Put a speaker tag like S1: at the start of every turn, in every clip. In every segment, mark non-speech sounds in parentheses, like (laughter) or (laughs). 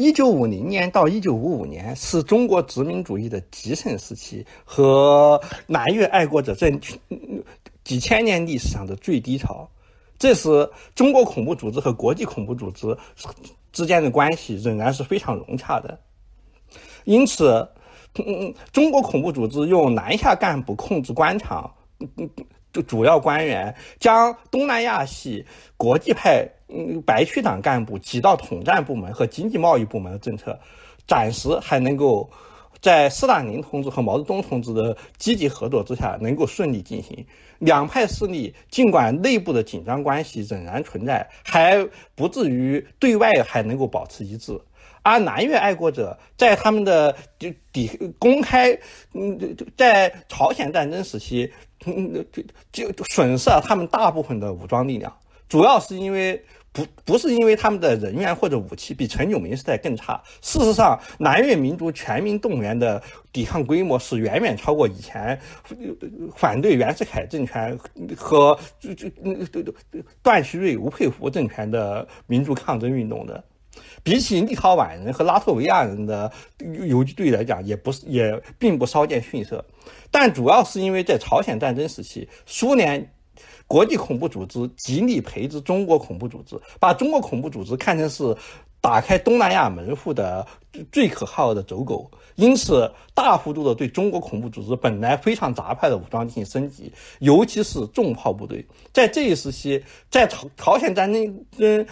S1: 一九五零年到一九五五年是中国殖民主义的极盛时期和南越爱国者在几千年历史上的最低潮。这时，中国恐怖组织和国际恐怖组织之间的关系仍然是非常融洽的。因此，中国恐怖组织用南下干部控制官场。就主要官员将东南亚系国际派，嗯，白区党干部挤到统战部门和经济贸易部门的政策，暂时还能够在斯大林同志和毛泽东同志的积极合作之下，能够顺利进行。两派势力尽管内部的紧张关系仍然存在，还不至于对外还能够保持一致。而南越爱国者在他们的就抵公开，嗯，在朝鲜战争时期。嗯，就就损失了他们大部分的武装力量，主要是因为不不是因为他们的人员或者武器比陈炯明时代更差。事实上，南越民族全民动员的抵抗规模是远远超过以前反对袁世凯政权和就就那个对对段祺瑞、吴佩孚政权的民族抗争运动的。比起立陶宛人和拉脱维亚人的游击队来讲，也不是也并不稍见逊色，但主要是因为在朝鲜战争时期，苏联国际恐怖组织极力培植中国恐怖组织，把中国恐怖组织看成是。打开东南亚门户的最最可靠的走狗，因此大幅度的对中国恐怖组织本来非常杂派的武装进行升级，尤其是重炮部队。在这一时期，在朝朝鲜战争嗯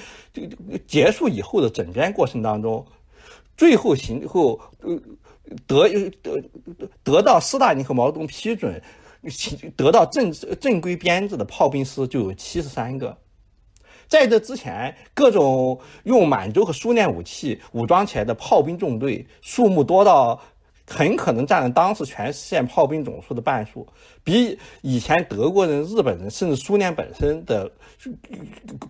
S1: 结束以后的整编过程当中，最后行后得得得得到斯大林和毛泽东批准，得到正正规编制的炮兵师就有七十三个。在这之前，各种用满洲和苏联武器武装起来的炮兵纵队，数目多到很可能占了当时全界炮兵总数的半数，比以前德国人、日本人甚至苏联本身的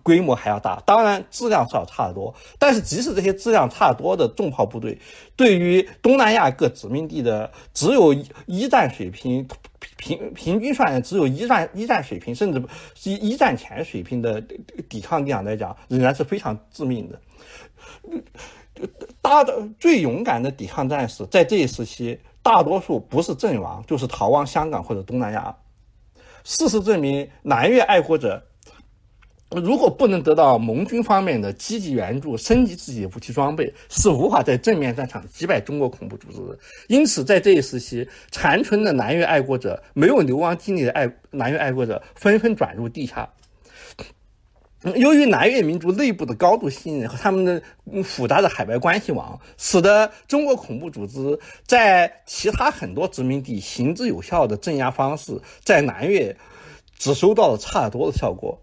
S1: 规模还要大。当然，质量是要差得多。但是，即使这些质量差得多的重炮部队，对于东南亚各殖民地的只有一战水平。平平均算只有一战一战水平，甚至一战前水平的抵抗力量来讲，仍然是非常致命的。大的最勇敢的抵抗战士，在这一时期，大多数不是阵亡，就是逃亡香港或者东南亚。事实证明，南越爱国者。如果不能得到盟军方面的积极援助，升级自己的武器装备，是无法在正面战场击败中国恐怖组织的。因此，在这一时期，残存的南越爱国者没有流亡经历的爱南越爱国者纷纷转入地下。由于南越民族内部的高度信任和他们的复杂的海外关系网，使得中国恐怖组织在其他很多殖民地行之有效的镇压方式，在南越只收到了差不多的效果。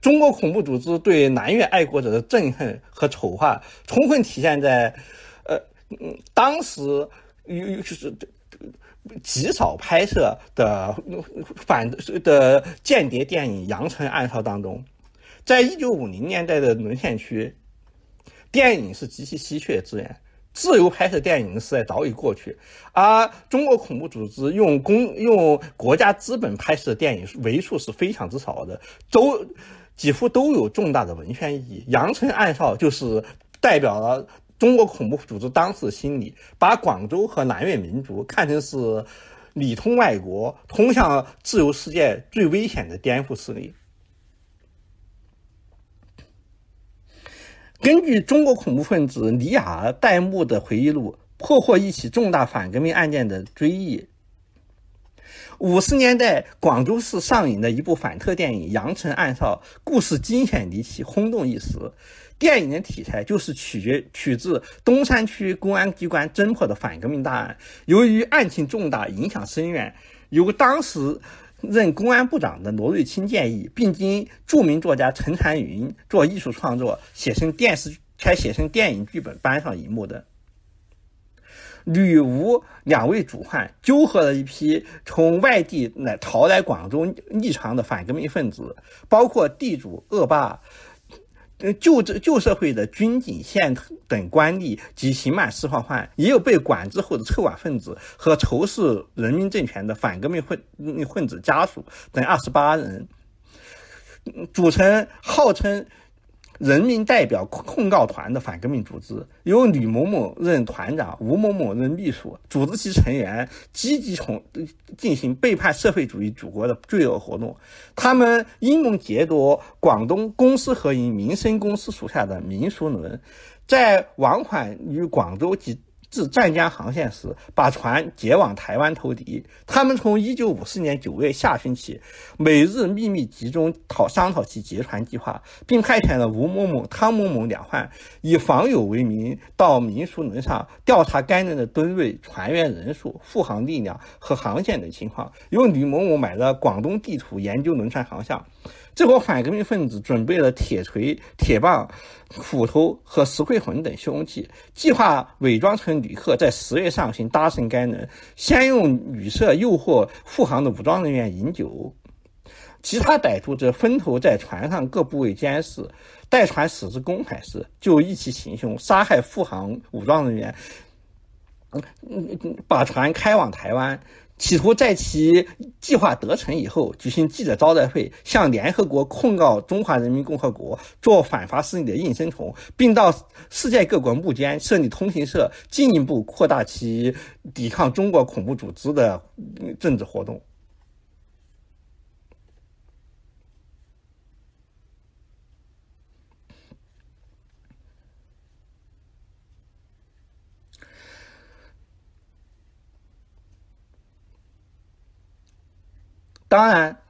S1: 中国恐怖组织对南越爱国者的憎恨和丑化，充分体现在，呃，当时有是极少拍摄的反的间谍电影《阳城暗哨》当中。在一九五零年代的沦陷区，电影是极其稀缺资源，自由拍摄电影的时代早已过去，而中国恐怖组织用公用国家资本拍摄的电影，为数是非常之少的。周几乎都有重大的文宣意义。阳春暗哨就是代表了中国恐怖组织当时心理，把广州和南越民族看成是里通外国、通向自由世界最危险的颠覆势力。根据中国恐怖分子李雅代木的回忆录《破获一起重大反革命案件的追忆》。五十年代，广州市上映的一部反特电影《阳城暗哨》，故事惊险离奇，轰动一时。电影的题材就是取决取自东山区公安机关侦破的反革命大案。由于案情重大，影响深远，由当时任公安部长的罗瑞卿建议，并经著名作家陈残云做艺术创作，写成电视、才写成电影剧本，搬上银幕的。吕吴两位主犯纠合了一批从外地来逃来广州匿藏的反革命分子，包括地主、恶霸、旧旧社会的军警、县等官吏及刑满释放犯，也有被管制后的臭反分子和仇视人民政权的反革命混混子家属等二十八人，组成号称。人民代表控告团的反革命组织，由吕某某任团长，吴某某任秘书，组织其成员积极从进行背叛社会主义祖国的罪恶活动。他们阴谋劫夺广东公私合营民生公司属下的民俗轮，在往返于广州及。至湛江航线时，把船劫往台湾投敌。他们从1954年9月下旬起，每日秘密集中讨商讨其劫船计划，并派遣了吴某某、汤某某两患，以访友为名到民俗轮上调查该轮的吨位、船员人数、护航力量和航线等情况。由吕某某买了广东地图研究轮船航向。这伙反革命分子准备了铁锤、铁棒、斧头和石灰魂等凶器，计划伪装成旅客，在十月上旬搭乘该轮，先用旅社诱惑护航的武装人员饮酒，其他歹徒则分头在船上各部位监视，待船驶至公海时，就一起行凶，杀害护航武装人员，把船开往台湾。企图在其计划得逞以后举行记者招待会，向联合国控告中华人民共和国做反华势力的应声虫，并到世界各国募捐，设立通讯社，进一步扩大其抵抗中国恐怖组织的政治活动。当然，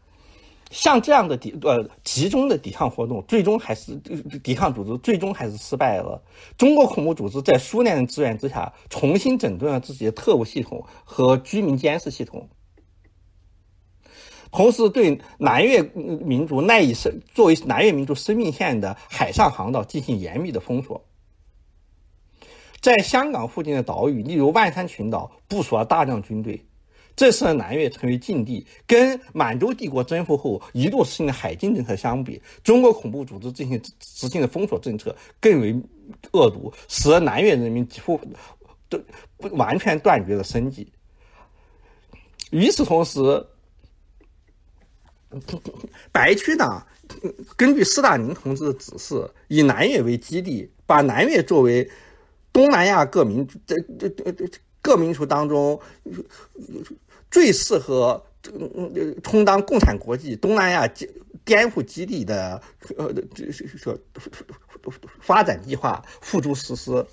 S1: 像这样的抵呃集中的抵抗活动，最终还是抵抗组织最终还是失败了。中国恐怖组织在苏联的支援之下，重新整顿了自己的特务系统和居民监视系统，同时对南越民族赖以生作为南越民族生命线的海上航道进行严密的封锁，在香港附近的岛屿，例如万山群岛，部署了大量军队。这次南越成为禁地，跟满洲帝国征服后一度实行的海禁政策相比，中国恐怖组织进行执行的封锁政策更为恶毒，使得南越人民几乎都完全断绝了生计。与此同时，白区呢，根据斯大林同志的指示，以南越为基地，把南越作为东南亚各民族的的的的。各民族当中最适合充当共产国际东南亚基颠覆基地的呃，发展计划付诸实施。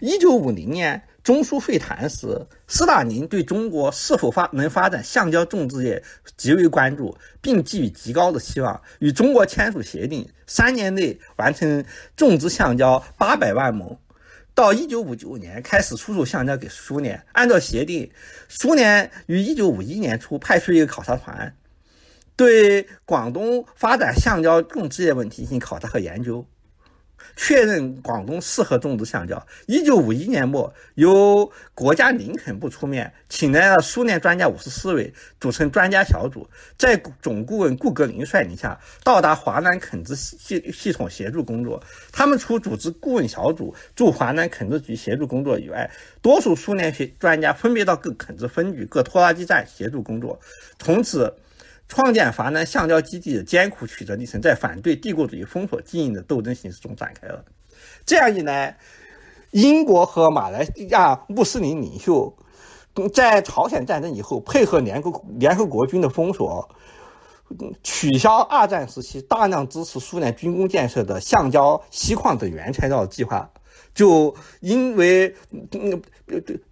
S1: 一九五零年，中苏会谈时，斯大林对中国是否发能发展橡胶种植业极为关注，并寄予极高的期望，与中国签署协定，三年内完成种植橡胶八百万亩。到一九五九年，开始出售橡胶给苏联。按照协定，苏联于一九五一年初派出一个考察团，对广东发展橡胶种植业问题进行考察和研究。确认广东适合种植橡胶。一九五一年末，由国家林肯部出面，请来了苏联专家五十四位，组成专家小组，在总顾问顾格林率领下，到达华南垦殖系系统协助工作。他们除组织顾问小组驻华南垦殖局协助工作以外，多数苏联学专家分别到各垦殖分局、各拖拉机站协助工作。从此。创建华南橡胶基地的艰苦曲折历程，在反对帝国主义封锁经营的斗争形势中展开了。这样一来，英国和马来西亚穆斯林领袖在朝鲜战争以后，配合联合联合国军的封锁，取消二战时期大量支持苏联军工建设的橡胶、锡矿等原材料计划。就因为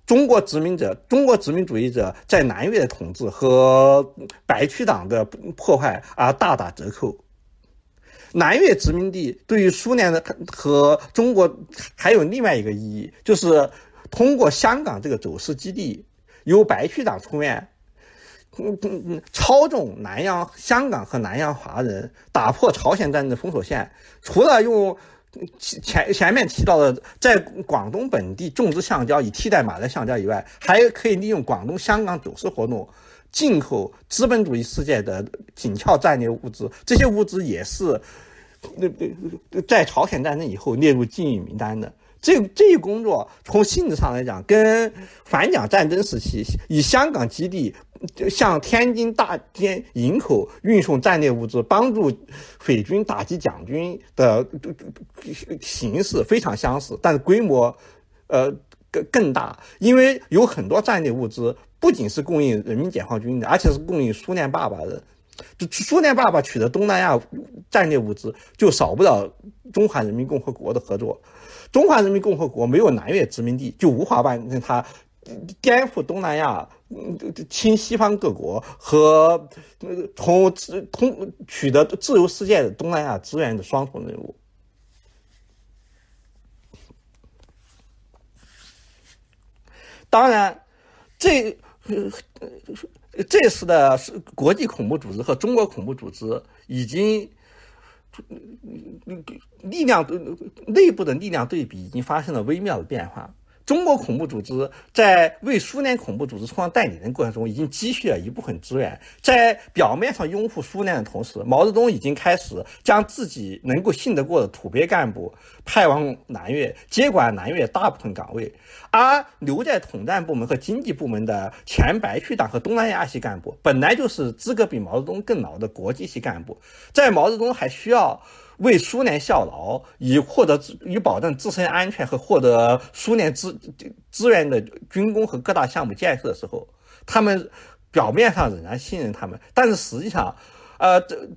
S1: 中国殖民者、中国殖民主义者在南越的统治和白区党的破坏而大打折扣。南越殖民地对于苏联的和中国还有另外一个意义，就是通过香港这个走私基地，由白区党出面，操纵南洋、香港和南洋华人，打破朝鲜战争封锁线。除了用。前前前面提到的，在广东本地种植橡胶以替代马来橡胶以外，还可以利用广东香港走私活动进口资本主义世界的紧俏战略物资。这些物资也是在朝鲜战争以后列入禁运名单的。这这一工作从性质上来讲，跟反蒋战争时期以香港基地。向天津大津、营口运送战略物资，帮助匪军打击蒋军的形势非常相似，但是规模，呃，更更大。因为有很多战略物资，不仅是供应人民解放军的，而且是供应苏联爸爸的。就苏联爸爸取得东南亚战略物资，就少不了中华人民共和国的合作。中华人民共和国没有南越殖民地，就无法完成他。颠覆东南亚、侵西方各国和从自通取得自由世界的东南亚资源的双重任务。当然，这这次的是国际恐怖组织和中国恐怖组织已经力量内部的力量对比已经发生了微妙的变化。中国恐怖组织在为苏联恐怖组织充当代理人过程中，已经积蓄了一部分资源。在表面上拥护苏联的同时，毛泽东已经开始将自己能够信得过的土鳖干部派往南越，接管南越大部分岗位。而留在统战部门和经济部门的前白区党和东南亚系干部，本来就是资格比毛泽东更老的国际系干部，在毛泽东还需要。为苏联效劳，以获得以保证自身安全和获得苏联资资源的军工和各大项目建设的时候，他们表面上仍然信任他们，但是实际上，呃，这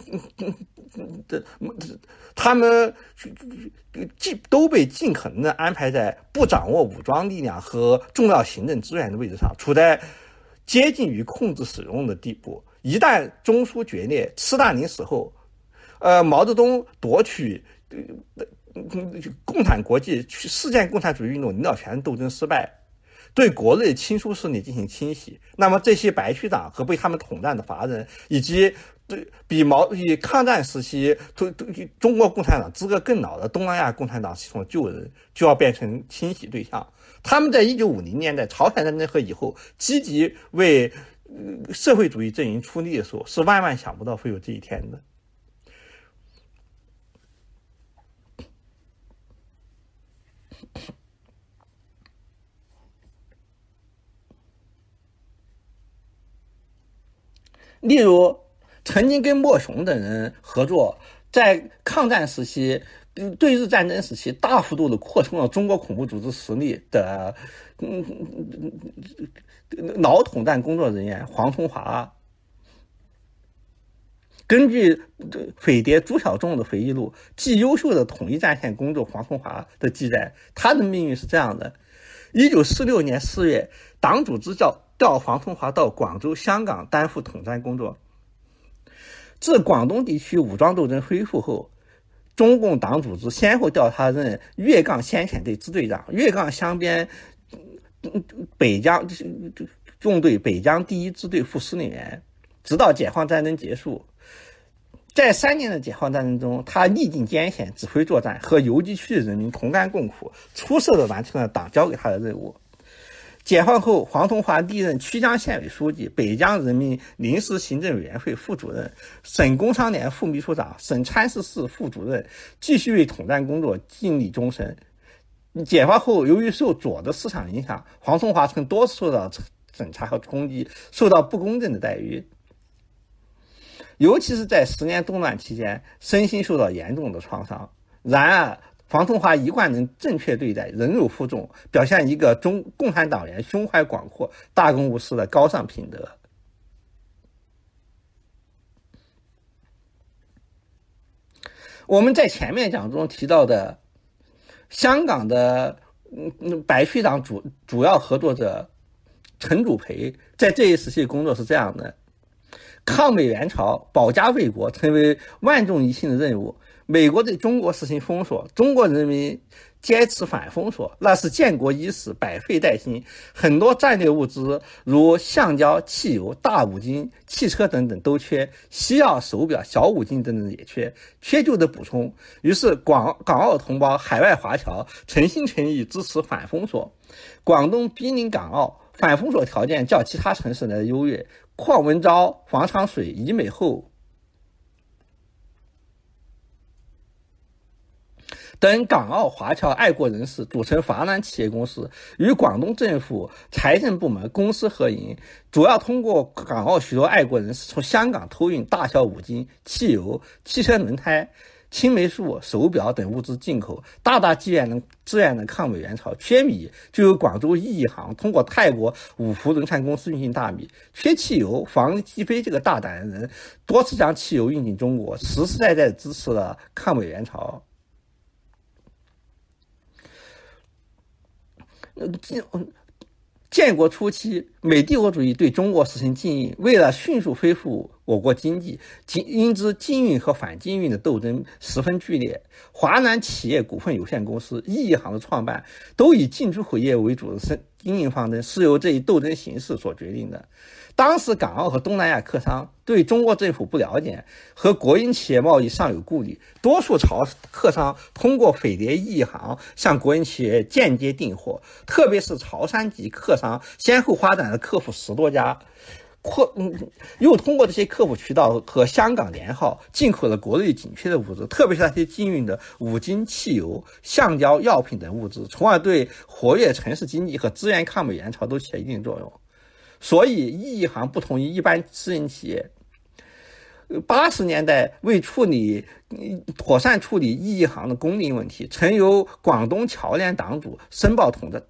S1: 这他们尽都被尽可能的安排在不掌握武装力量和重要行政资源的位置上，处在接近于控制使用的地步。一旦中枢决裂，斯大林死后。呃，毛泽东夺取对共产国际去世界共产主义运动领导权斗争失败，对国内亲苏势力进行清洗。那么这些白区党和被他们统战的华人，以及对比毛以抗战时期都都中国共产党资格更老的东南亚共产党系统旧人，就要变成清洗对象。他们在一九五零年代朝鲜战争和以后积极为社会主义阵营出力的时候，是万万想不到会有这一天的。例如，曾经跟莫雄等人合作，在抗战时期、对日战争时期，大幅度的扩充了中国恐怖组织实力的，嗯，老统战工作人员黄崇华。根据匪谍朱小仲的回忆录既优秀的统一战线工作黄崇华的记载，他的命运是这样的。一九四六年四月，党组织叫调黄风华到广州、香港担负统战工作。自广东地区武装斗争恢复后，中共党组织先后调他任粤赣先遣队支队长、粤赣湘边北江纵队北江第一支队副司令员，直到解放战争结束。在三年的解放战争中，他历尽艰险，指挥作战，和游击区的人民同甘共苦，出色的完成了党交给他的任务。解放后，黄崇华历任曲江县委书记、北江人民临时行政委员会副主任、省工商联副秘书长、省参事室副主任，继续为统战工作尽力终身。解放后，由于受左的思想影响，黄崇华曾多次受到审查和攻击，受到不公正的待遇。尤其是在十年动乱期间，身心受到严重的创伤。然而，黄仲华一贯能正确对待，忍辱负重，表现一个中共产党员胸怀广阔、大公无私的高尚品德。我们在前面讲中提到的香港的嗯白区党主主要合作者陈祖培，在这一时期工作是这样的。抗美援朝、保家卫国成为万众一心的任务。美国对中国实行封锁，中国人民坚持反封锁。那是建国伊始，百废待兴，很多战略物资如橡胶、汽油、大五金、汽车等等都缺，西药、手表、小五金等等也缺，缺就得补充。于是，广港澳同胞、海外华侨诚心诚意支持反封锁。广东濒临港澳，反封锁条件较其他城市来优越。邝文昭、黄长水、仪美厚等港澳华侨爱国人士组成华南企业公司，与广东政府财政部门公私合营，主要通过港澳许多爱国人士从香港偷运大小五金、汽油、汽车轮胎。青霉素、手表等物资进口，大大支援能支援了抗美援朝。缺米，就由广州毅行通过泰国五福轮船公司运进大米；缺汽油，房继飞这个大胆的人多次将汽油运进中国，实实在在支持了抗美援朝。建建国初期。美帝国主义对中国实行禁运，为了迅速恢复我国经济，禁因之禁运和反禁运的斗争十分剧烈。华南企业股份有限公司、义行的创办，都以进出口业为主的生经营方针，是由这一斗争形势所决定的。当时，港澳和东南亚客商对中国政府不了解，和国营企业贸易尚有顾虑，多数潮客商通过匪谍义行向国营企业间接订货，特别是潮汕籍客商先后发展。克服十多家，扩嗯，又通过这些客户渠道和香港联号进口了国内紧缺的物资，特别是那些禁运的五金、汽油、橡胶、药品等物资，从而对活跃城市经济和资源抗美援朝都起了一定作用。所以，一行不同于一般私营企业。八十年代为处理妥善处理义行的工龄问题，曾由广东侨联党组申报统战，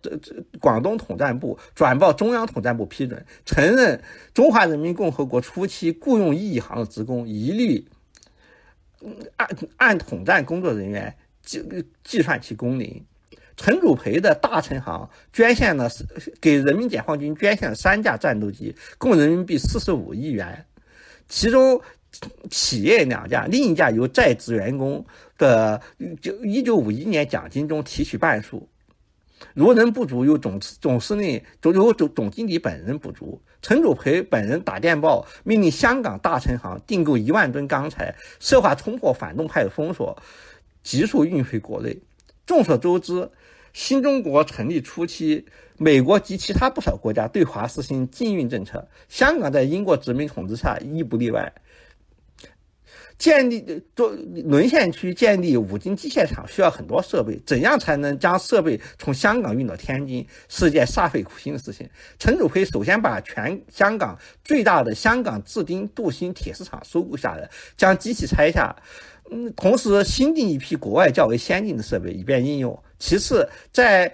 S1: 广东统战部转报中央统战部批准，承认中华人民共和国初期雇佣义行的职工一律按按统战工作人员计计算其工龄。陈祖培的大陈行捐献了是给人民解放军捐献了三架战斗机，共人民币四十五亿元，其中。企业两架，另一架由在职员工的就一九五一年奖金中提取半数，如能不足，由总总司令、总由总总经理本人补足。陈祖培本人打电报命令香港大成行订购一万吨钢材，设法冲破反动派的封锁，急速运回国内。众所周知，新中国成立初期，美国及其他不少国家对华实行禁运政策，香港在英国殖民统治下亦不例外。建立做沦陷区建立五金机械厂需要很多设备，怎样才能将设备从香港运到天津？是件煞费苦心的事情。陈祖辉首先把全香港最大的香港制钉镀锌铁丝厂收购下来，将机器拆下，嗯，同时新进一批国外较为先进的设备，以便应用。其次，在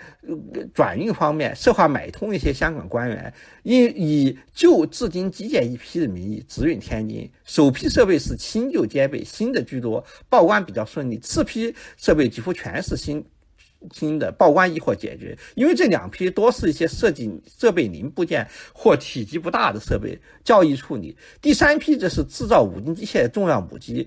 S1: 转运方面，设法买通一些香港官员，以以旧制新基建一批的名义直运天津。首批设备是新旧兼备，新的居多，报关比较顺利。次批设备几乎全是新新的，报关亦或解决。因为这两批多是一些设计设备零部件或体积不大的设备，较易处理。第三批这是制造五金机械的重要母机，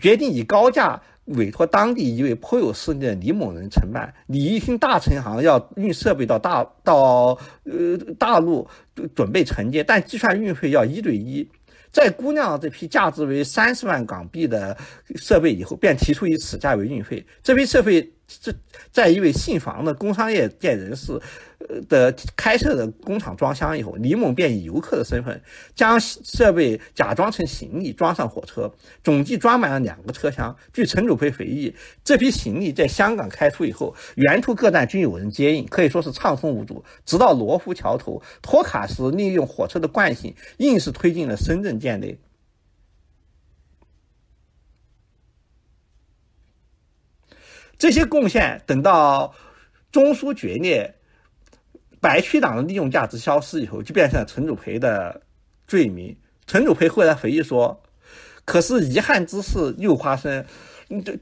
S1: 决定以高价。委托当地一位颇有势力的李某人承办。你一听大成行要运设备到大到呃大陆准备承接，但计算运费要一对一，在估量这批价值为三十万港币的设备以后，便提出以此价为运费。这批设备。这在一位信房的工商业界人士，呃的开设的工厂装箱以后，李某便以游客的身份，将设备假装成行李装上火车，总计装满了两个车厢。据陈祖培回忆，这批行李在香港开出以后，沿途各站均有人接应，可以说是畅通无阻。直到罗浮桥头托卡斯利用火车的惯性，硬是推进了深圳舰内。这些贡献等到中枢决裂，白区党的利用价值消失以后，就变成了陈祖培的罪名。陈祖培后来回忆说：“可是遗憾之事又发生。”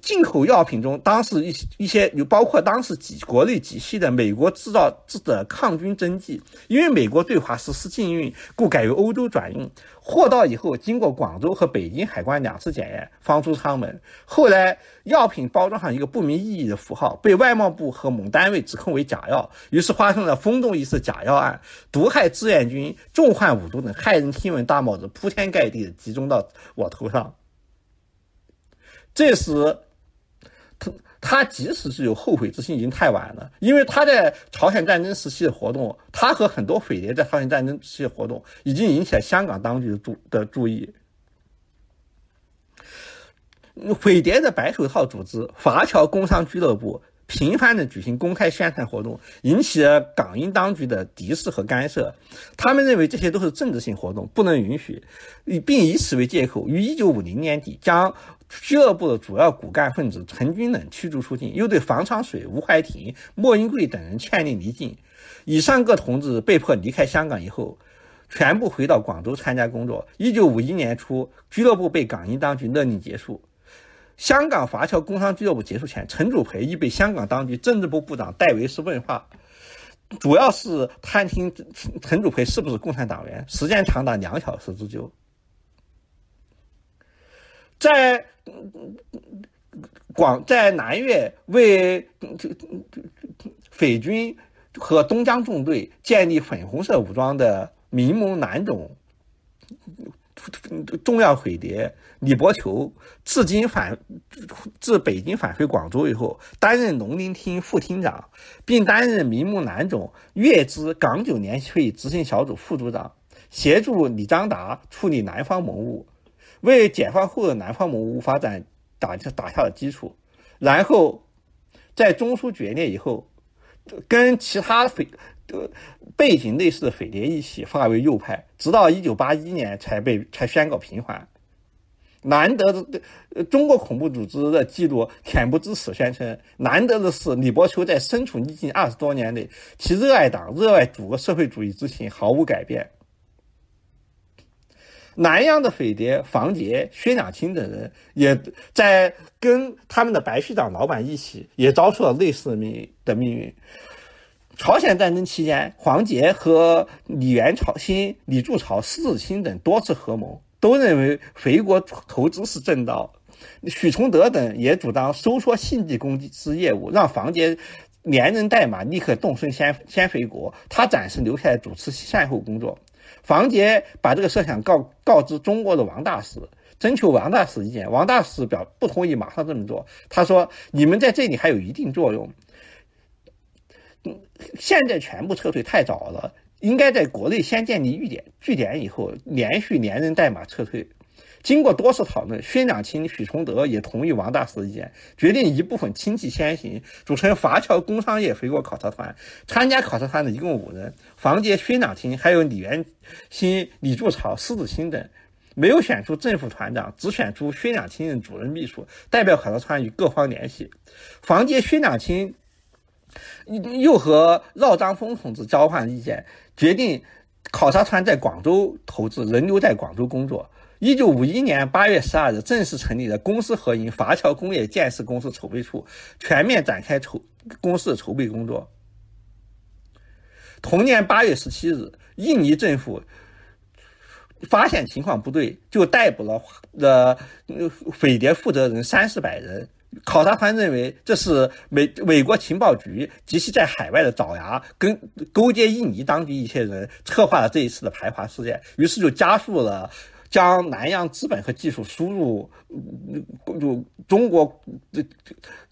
S1: 进口药品中，当时一一些有包括当时几国内几系的美国制造制的抗菌针剂，因为美国对华实施禁运，故改由欧洲转运。货到以后，经过广州和北京海关两次检验，方出舱门。后来，药品包装上一个不明意义的符号，被外贸部和某单位指控为假药，于是发生了“风动疑似假药案”、“毒害志愿军”、“重患五毒”等骇人听闻大帽子铺天盖地的集中到我头上。这时，他他即使是有后悔之心，已经太晚了。因为他在朝鲜战争时期的活动，他和很多匪谍在朝鲜战争时期的活动，已经引起了香港当局的注的注意。匪谍的白手套组织，华侨工商俱乐部。频繁地举行公开宣传活动，引起了港英当局的敌视和干涉。他们认为这些都是政治性活动，不能允许，以并以此为借口，于1950年底将俱乐部的主要骨干分子陈军等驱逐出境，又对房长水、吴怀廷、莫英贵等人劝令离境。以上各同志被迫离开香港以后，全部回到广州参加工作。1951年初，俱乐部被港英当局勒令结束。香港华侨工商俱乐部结束前，陈祖培已被香港当局政治部部长戴维斯问话，主要是探听陈祖培是不是共产党员，时间长达两小时之久。在广在南越为匪军和东江纵队建立粉红色武装的民盟南总。重要匪谍李伯球，至今返自北京返回广州以后，担任农林厅副厅长，并担任民木南总粤支港九联会执行小组副组长，协助李章达处理南方文物，为解放后的南方文物发展打打下了基础。然后，在中苏决裂以后，跟其他匪。背景类似的匪谍一起化为右派，直到一九八一年才被才宣告平反。难得的，中国恐怖组织的记录恬不知耻，宣称难得的是李伯秋在身处逆境二十多年内，其热爱党、热爱祖国、社会主义之情毫无改变。南洋的匪谍房杰、薛亚清等人，也在跟他们的白区长老板一起，也遭受了类似的命的命运。朝鲜战争期间，黄杰和李元朝、新李柱朝、施子清等多次合谋，都认为回国投资是正道。许崇德等也主张收缩信地公司业务，让黄杰连人带马立刻动身先先回国，他暂时留下来主持善后工作。房杰把这个设想告告知中国的王大使，征求王大使意见。王大使表不同意马上这么做，他说：“你们在这里还有一定作用。”现在全部撤退太早了，应该在国内先建立据点，据点以后连续连人带马撤退。经过多次讨论，宣长卿、许崇德也同意王大师意见，决定一部分亲戚先行组成华侨工商业回国考察团。参加考察团的一共五人：房杰、宣长卿，还有李元新、李柱朝、狮子清等。没有选出正副团长，只选出宣长卿任主任秘书，代表考察团与各方联系。房杰、宣长卿。又和饶章峰同志交换意见，决定考察团在广州投资，轮留在广州工作。一九五一年八月十二日，正式成立了公私合营华侨工业建设公司筹备处，全面展开筹公司筹备工作。同年八月十七日，印尼政府发现情况不对，就逮捕了的匪谍负责人三四百人。考察团认为，这是美美国情报局及其在海外的爪牙跟勾结印尼当地一些人策划了这一次的排华事件，于是就加速了将南洋资本和技术输入入中国这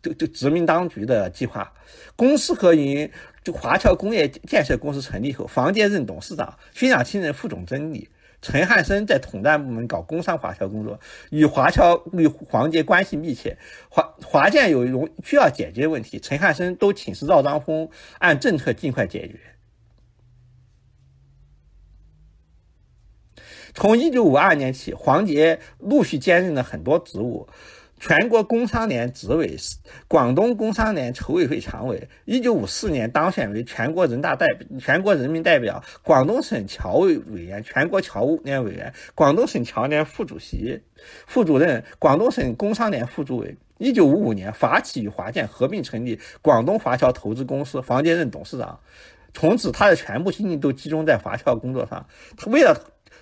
S1: 这这殖民当局的计划。公司和营，就华侨工业建设公司成立后，房建任董事长，孙亚清任副总经理。陈汉生在统战部门搞工商华侨工作，与华侨与黄杰关系密切。华华建有容需要解决问题，陈汉生都请示赵章峰按政策尽快解决。从一九五二年起，黄杰陆续兼任了很多职务。全国工商联执委，广东工商联筹委会常委。一九五四年当选为全国人大代表、全国人民代表，广东省侨委委员，全国侨务联委员，广东省侨联副主席、副主任，广东省工商联副主委。一九五五年，华企与华建合并成立广东华侨投资公司，黄建任董事长。从此，他的全部精力都集中在华侨工作上。他为了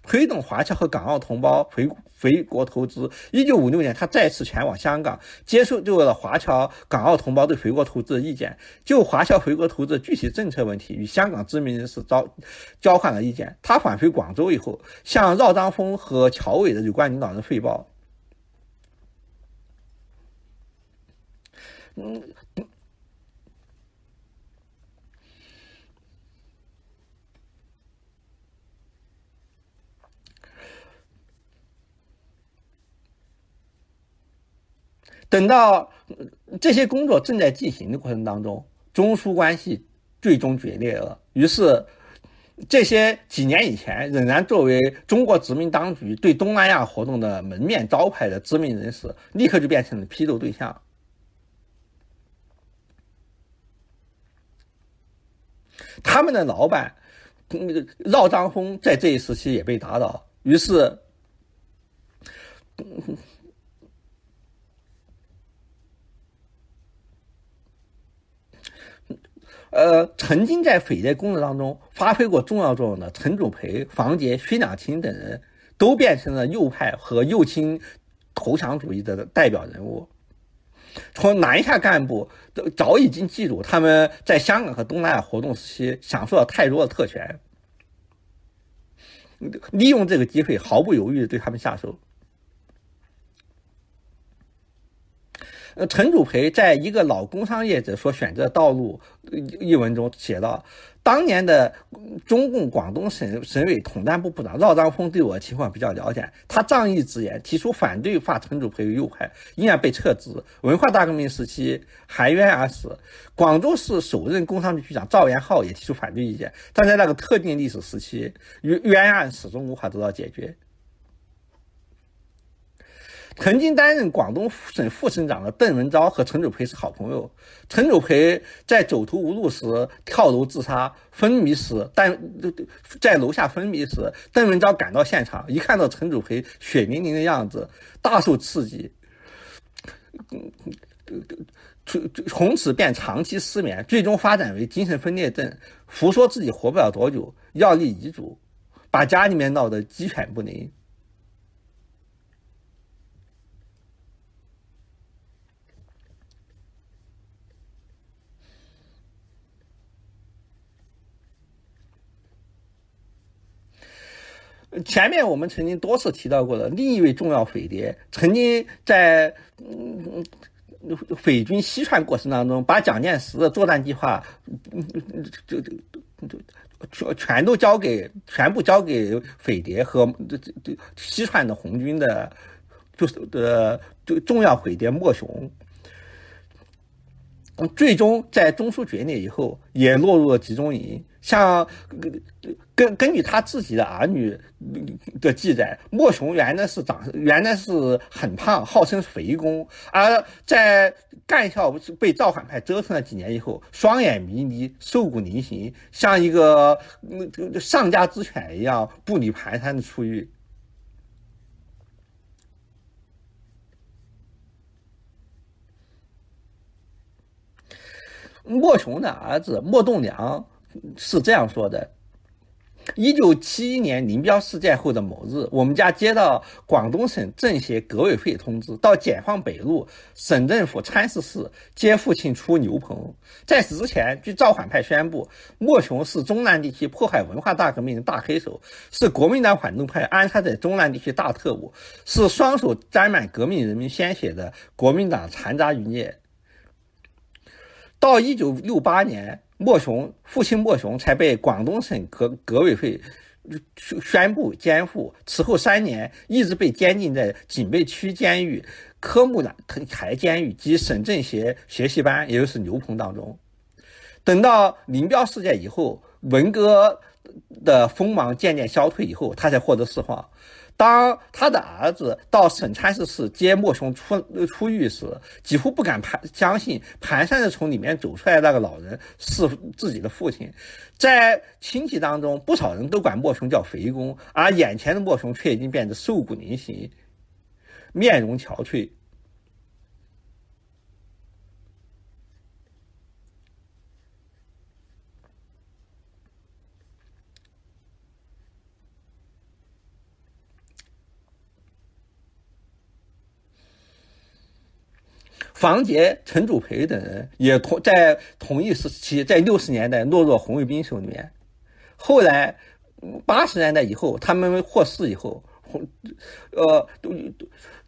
S1: 推动华侨和港澳同胞回回国投资。一九五六年，他再次前往香港，接受就了华侨、港澳同胞对回国投资的意见，就华侨回国投资具体政策问题与香港知名人士交交换了意见。他返回广州以后，向饶章峰和侨委的有关领导人汇报。嗯。等到这些工作正在进行的过程当中，中苏关系最终决裂了。于是，这些几年以前仍然作为中国殖民当局对东南亚活动的门面招牌的殖民人士，立刻就变成了批斗对象。他们的老板，绕章峰在这一时期也被打倒。于是，呃，曾经在匪谍工作当中发挥过重要作用的陈祖培、房杰、徐两清等人都变成了右派和右倾投降主义的代表人物。从南下干部都早已经记住他们在香港和东南亚活动时期享受了太多的特权，利用这个机会毫不犹豫对他们下手。呃，陈祖培在一个老工商业者所选择的道路一文中写道，当年的中共广东省省委统战部部长绕章峰对我情况比较了解，他仗义执言，提出反对化陈祖培为右派，因而被撤职。文化大革命时期含冤而死。广州市首任工商局局长赵元浩也提出反对意见，但在那个特定历史时期，冤冤案始终无法得到解决。曾经担任广东省副省长的邓文昭和陈祖培是好朋友。陈祖培在走投无路时跳楼自杀，昏迷时，但在楼下昏迷时，邓文昭赶到现场，一看到陈祖培血淋淋的样子，大受刺激。从从此便长期失眠，最终发展为精神分裂症，胡说自己活不了多久，要立遗嘱，把家里面闹得鸡犬不宁。前面我们曾经多次提到过的另一位重要匪谍，曾经在嗯匪军西窜过程当中，把蒋介石的作战计划就就就全全都交给全部交给匪谍和西窜的红军的，就是的就重要匪谍莫雄，最终在中枢决裂以后，也落入了集中营，像。根根据他自己的儿女的记载，莫雄原来是长原来是很胖，号称肥公，而在干校被造反派折腾了几年以后，双眼迷离，瘦骨嶙峋，像一个上家之犬一样步履蹒跚的出狱。莫雄的儿子莫栋梁是这样说的。一九七一年林彪事件后的某日，我们家接到广东省政协革委会通知，到解放北路省政府参事室接父亲出牛棚。在此之前，据造反派宣布，莫雄是中南地区迫害文化大革命的大黑手，是国民党反动派安插在中南地区大特务，是双手沾满革命人民鲜血的国民党残渣余孽。到一九六八年，莫雄父亲莫雄才被广东省革革委会宣布监护，此后三年一直被监禁在警备区监狱、科木台监狱及省政协学习班，也就是牛棚当中。等到林彪事件以后，文革的锋芒渐渐消退以后，他才获得释放。当他的儿子到审差事室接莫雄出出狱时，几乎不敢盘相信，蹒跚着从里面走出来那个老人是自己的父亲。在亲戚当中，不少人都管莫雄叫肥公，而眼前的莫雄却已经变得瘦骨嶙峋，面容憔悴。房杰、陈祖培等人也同在同一时期，在六十年代落入红卫兵手里面。后来八十年代以后，他们获释以后，红呃都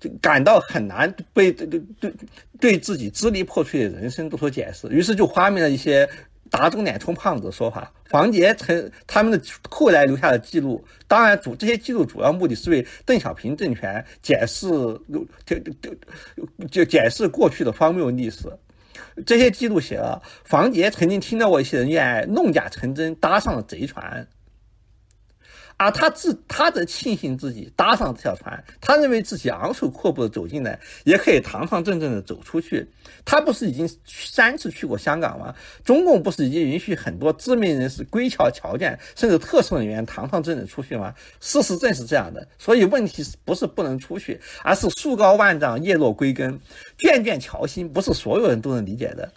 S1: 都感到很难被对对对自己支离破碎的人生做出解释，于是就发明了一些。打肿脸充胖子的说法，房杰曾他们的后来留下的记录，当然主这些记录主要目的是为邓小平政权解释，就就就解释过去的荒谬历史。这些记录写了，房杰曾经听到过一些人爱，弄假成真，搭上了贼船。啊，他自他则庆幸自己搭上这条船，他认为自己昂首阔步走进来，也可以堂堂正正地走出去。他不是已经三次去过香港吗？中共不是已经允许很多知名人士归侨侨眷甚至特殊人员堂堂正正出去吗？事实正是这样的。所以问题是不是不能出去，而是树高万丈，叶落归根，眷眷侨心不是所有人都能理解的。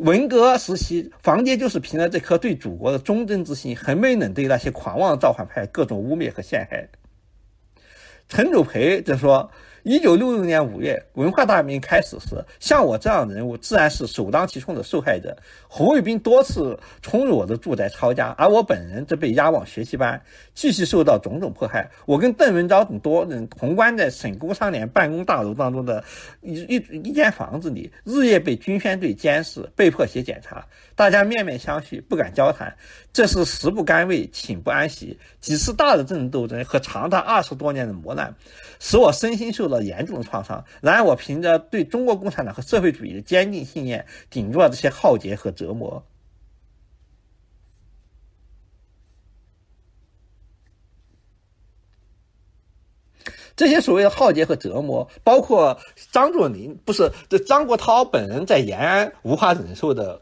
S1: 文革时期，房间就是凭着这颗对祖国的忠贞之心，很没能对那些狂妄造反派各种污蔑和陷害。陈祖培就说。一九六六年五月，文化大革命开始时，像我这样的人物自然是首当其冲的受害者。红卫兵多次冲入我的住宅抄家，而我本人则被押往学习班，继续受到种种迫害。我跟邓文昭等多人同关在省工商联办公大楼当中的，一一一间房子里，日夜被军宣队监视，被迫写检查。大家面面相觑，不敢交谈。这是食不甘味，寝不安席。几次大的政治斗争和长达二十多年的磨难，使我身心受。了严重的创伤，然而我凭着对中国共产党和社会主义的坚定信念，顶住了这些浩劫和折磨。这些所谓的浩劫和折磨，包括张作霖不是这张国焘本人在延安无法忍受的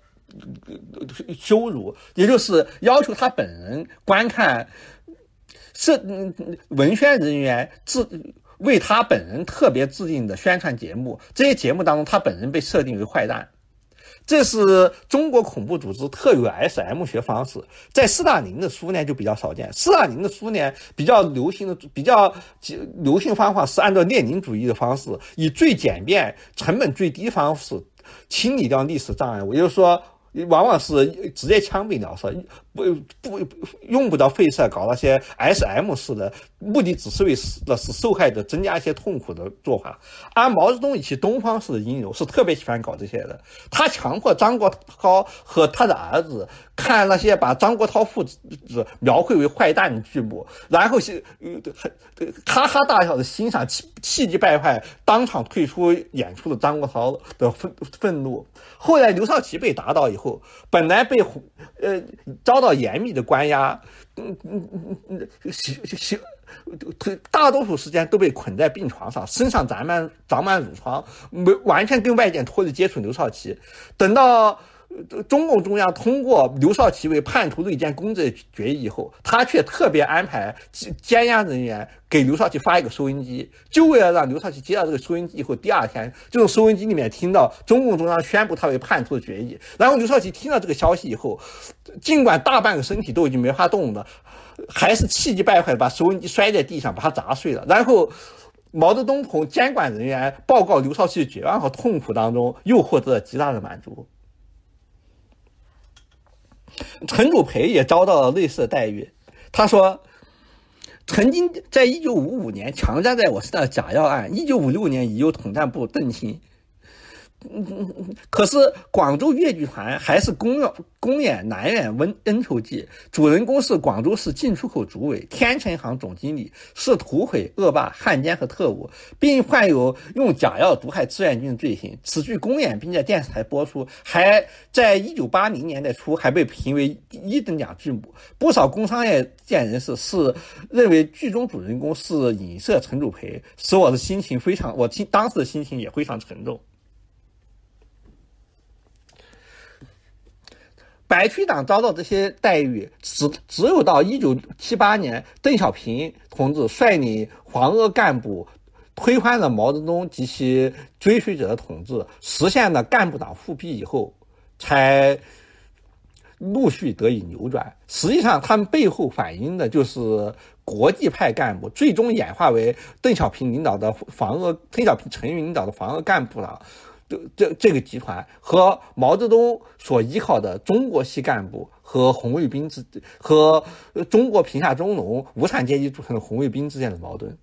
S1: 羞辱，也就是要求他本人观看，是文宣人员自。为他本人特别制定的宣传节目，这些节目当中，他本人被设定为坏蛋。这是中国恐怖组织特有 S M 学方式。在斯大林的苏联就比较少见，斯大林的苏联比较流行的、比较流行方法是按照列宁主义的方式，以最简便、成本最低方式清理掉历史障碍。也就是说。往往是直接枪毙了，是不不用不着费事搞那些 S.M. 式的，目的只是为那是受害者增加一些痛苦的做法。而毛泽东以其东方式的阴柔是特别喜欢搞这些的。他强迫张国焘和他的儿子看那些把张国焘父子描绘为坏蛋的剧目，然后是哈哈大笑的欣赏气气急败坏当场退出演出的张国焘的愤愤怒。后来刘少奇被打倒以后本来被呃遭到严密的关押，嗯嗯嗯嗯，行。大多数时间都被捆在病床上，身上长满长满褥疮，没完全跟外界脱离接触。刘少奇等到。中共中央通过刘少奇为叛徒这件公的决议以后，他却特别安排监押人员给刘少奇发一个收音机，就为了让刘少奇接到这个收音机以后，第二天就从收音机里面听到中共中央宣布他为叛徒的决议。然后刘少奇听到这个消息以后，尽管大半个身体都已经没法动了，还是气急败坏的把收音机摔在地上，把它砸碎了。然后毛泽东从监管人员报告刘少奇绝望和痛苦当中，又获得了极大的满足。陈祖培也遭到了类似的待遇。他说：“曾经在一九五五年强加在我身上的假药案，一九五六年已有统战部邓勤。”嗯，可是广州越剧团还是公要公演《南人温恩仇记》，主人公是广州市进出口主委天成行总经理，是土匪、恶霸、汉奸和特务，并患有用假药毒害志愿军的罪行。此剧公演并在电视台播出，还在1980年代初还被评为一等奖剧目。不少工商业界人士是认为剧中主人公是影射陈祖培，使我的心情非常，我听当时的心情也非常沉重。白区党遭到这些待遇，只只有到一九七八年，邓小平同志率领黄鄂干部推翻了毛泽东及其追随者的统治，实现了干部党复辟以后，才陆续得以扭转。实际上，他们背后反映的就是国际派干部，最终演化为邓小平领导的黄鄂，邓小平陈云领导的黄鄂干部党。这这个集团和毛泽东所依靠的中国系干部和红卫兵之和中国贫下中农无产阶级组成的红卫兵之间的矛盾。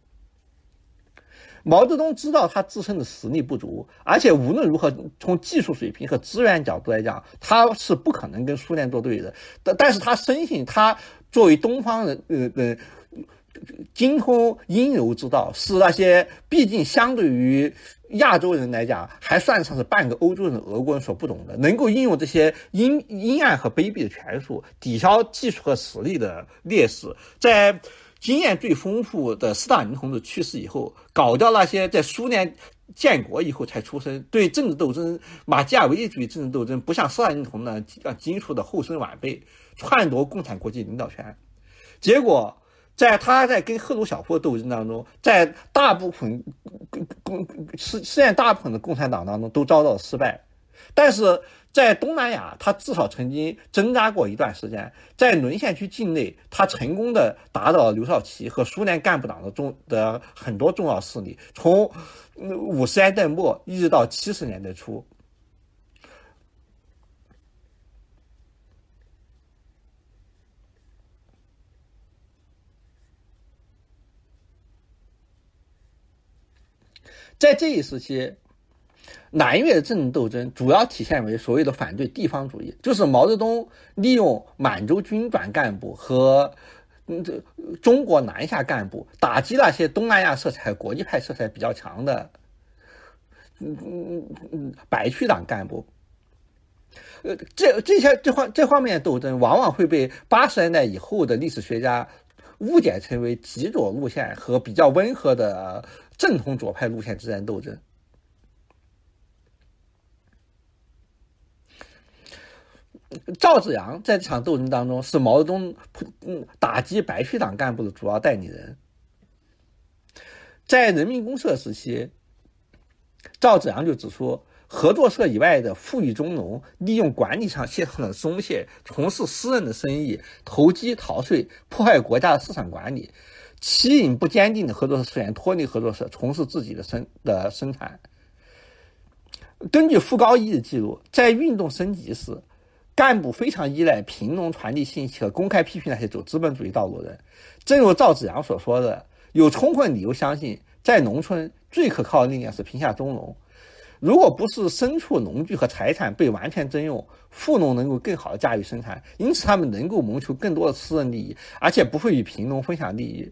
S1: 毛泽东知道他自身的实力不足，而且无论如何从技术水平和资源角度来讲，他是不可能跟苏联作对的。但但是他深信他作为东方人，呃呃，精通阴柔之道，是那些毕竟相对于。亚洲人来讲，还算得上是半个欧洲人、俄国人所不懂的，能够应用这些阴阴暗和卑鄙的权术，抵消技术和实力的劣势。在经验最丰富的斯大林同志去世以后，搞掉那些在苏联建国以后才出生、对政治斗争、马基维利主义政治斗争不像斯大林同志那样经熟的后生晚辈，篡夺共产国际领导权，结果。在他在跟赫鲁晓夫斗争当中，在大部分共是现在大部分的共产党当中都遭到失败，但是在东南亚，他至少曾经挣扎过一段时间。在沦陷区境内，他成功的打倒了刘少奇和苏联干部党的重的很多重要势力。从五十年代末一直到七十年代初。在这一时期，南越的斗争斗争主要体现为所谓的反对地方主义，就是毛泽东利用满洲军转干部和嗯这中国南下干部打击那些东南亚色彩、国际派色彩比较强的嗯嗯嗯白区党干部。呃，这这些这方这方面的斗争，往往会被八十年代以后的历史学家误解成为极左路线和比较温和的。正统左派路线之间的斗争，赵子阳在这场斗争当中是毛泽东打击白区党干部的主要代理人。在人民公社时期，赵子阳就指出，合作社以外的富裕中农利用管理上系统的松懈，从事私人的生意，投机逃税，破坏国家的市场管理。吸引不坚定的合作社资源，脱离合作社，从事自己的生的生产。根据傅高义的记录，在运动升级时，干部非常依赖贫农传递信息和公开批评那些走资本主义道路人。正如赵子阳所说的，有充分理由相信，在农村最可靠的力量是贫下中农。如果不是牲畜、农具和财产被完全征用，富农能够更好地驾驭生产，因此他们能够谋求更多的私人利益，而且不会与贫农分享利益。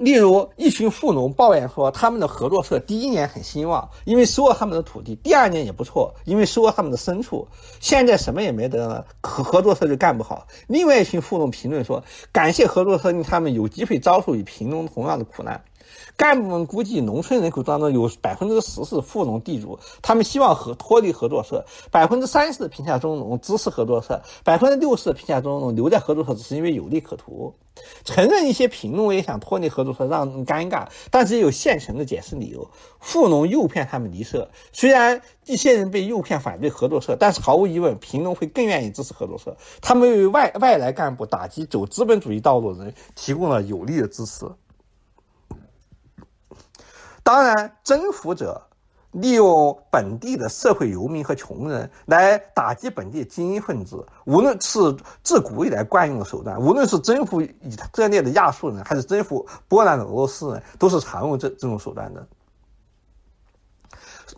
S1: 例如，一群富农抱怨说，他们的合作社第一年很兴旺，因为收了他们的土地；第二年也不错，因为收了他们的牲畜。现在什么也没得了，合合作社就干不好。另外一群富农评论说：“感谢合作社，他们有机会遭受与贫农同样的苦难。”干部们估计，农村人口当中有百分之十是富农地主，他们希望和脱离合作社；百分之三十的贫下中农支持合作社；百分之六十的贫下中农留在合作社，只是因为有利可图。承认一些贫农也想脱离合作社，让尴尬，但是也有现成的解释理由：富农诱骗他们离社。虽然一些人被诱骗反对合作社，但是毫无疑问，贫农会更愿意支持合作社。他们为外外来干部打击走资本主义道路的人提供了有力的支持。当然，征服者利用本地的社会游民和穷人来打击本地精英分子，无论是自古以来惯用的手段，无论是征服以色列的亚述人，还是征服波兰的俄罗斯人，都是常用这这种手段的。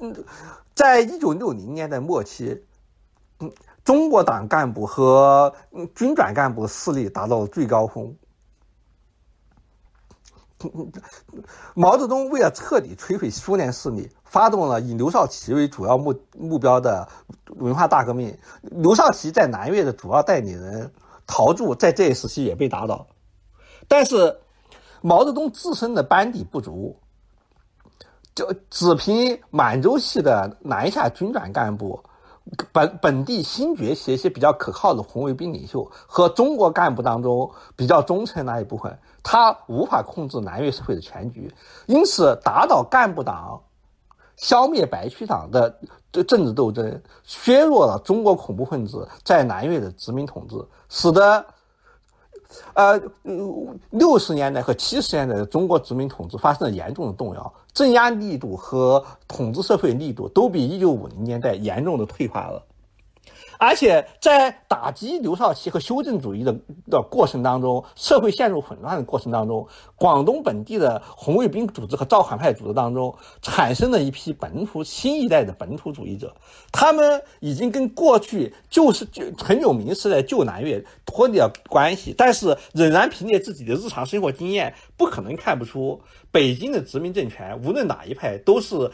S1: 嗯，在一九六零年代末期，嗯，中国党干部和军转干部势力达到了最高峰。毛泽东为了彻底摧毁苏联势力，发动了以刘少奇为主要目目标的文化大革命。刘少奇在南越的主要代理人陶铸在这一时期也被打倒。但是毛泽东自身的班底不足，就只凭满洲系的南下军转干部、本本地新觉起一些比较可靠的红卫兵领袖和中国干部当中比较忠诚那一部分。他无法控制南越社会的全局，因此打倒干部党、消灭白区党的政治斗争，削弱了中国恐怖分子在南越的殖民统治，使得呃六十年代和七十年代的中国殖民统治发生了严重的动摇，镇压力度和统治社会力度都比一九五零年代严重的退化了。而且在打击刘少奇和修正主义的的过程当中，社会陷入混乱的过程当中，广东本地的红卫兵组织和造反派组织当中，产生了一批本土新一代的本土主义者，他们已经跟过去就是就很有名时代旧南越脱离了关系，但是仍然凭借自己的日常生活经验，不可能看不出北京的殖民政权无论哪一派都是。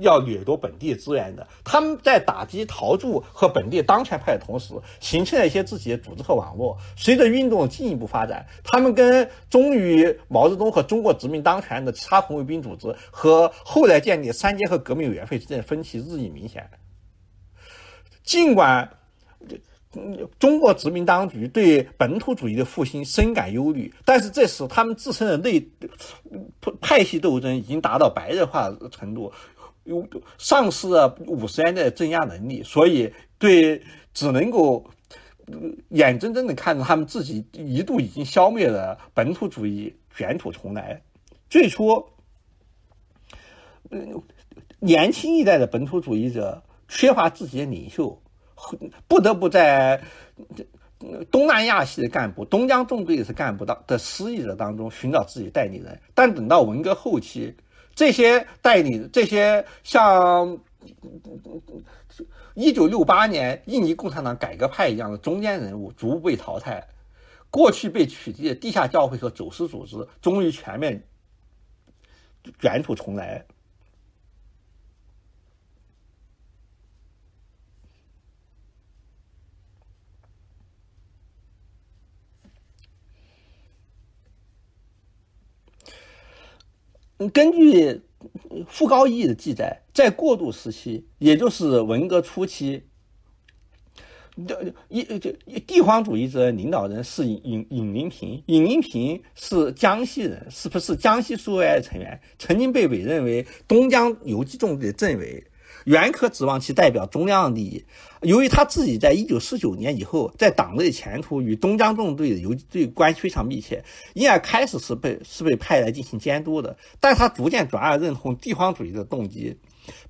S1: 要掠夺本地资源的，他们在打击陶铸和本地当权派的同时，形成了一些自己的组织和网络。随着运动进一步发展，他们跟忠于毛泽东和中国殖民当权的其他红卫兵组织，和后来建立三阶和革命委员会之间的分歧日益明显。尽管中国殖民当局对本土主义的复兴深感忧虑，但是这时他们自身的内派系斗争已经达到白热化程度。丧失了五十年代的镇压能力，所以对只能够眼睁睁的看着他们自己一度已经消灭了本土主义卷土重来。最初，年轻一代的本土主义者缺乏自己的领袖，不得不在东南亚系的干部、东江纵队是干部的失意者当中寻找自己代理人，但等到文革后期。这些代理，这些像一九六八年印尼共产党改革派一样的中间人物，逐步被淘汰。过去被取缔的地下教会和走私组织，终于全面卷土重来。根据傅高义的记载，在过渡时期，也就是文革初期，就一就地皇主义的领导人是尹尹林平，尹林平是江西人，是不是江西苏维埃成员？曾经被委任为东江游击纵队的政委。远可指望其代表中央的利益，由于他自己在一九四九年以后，在党的前途与东江纵队游击队关系非常密切，因而开始是被是被派来进行监督的，但他逐渐转而认同地方主义的动机。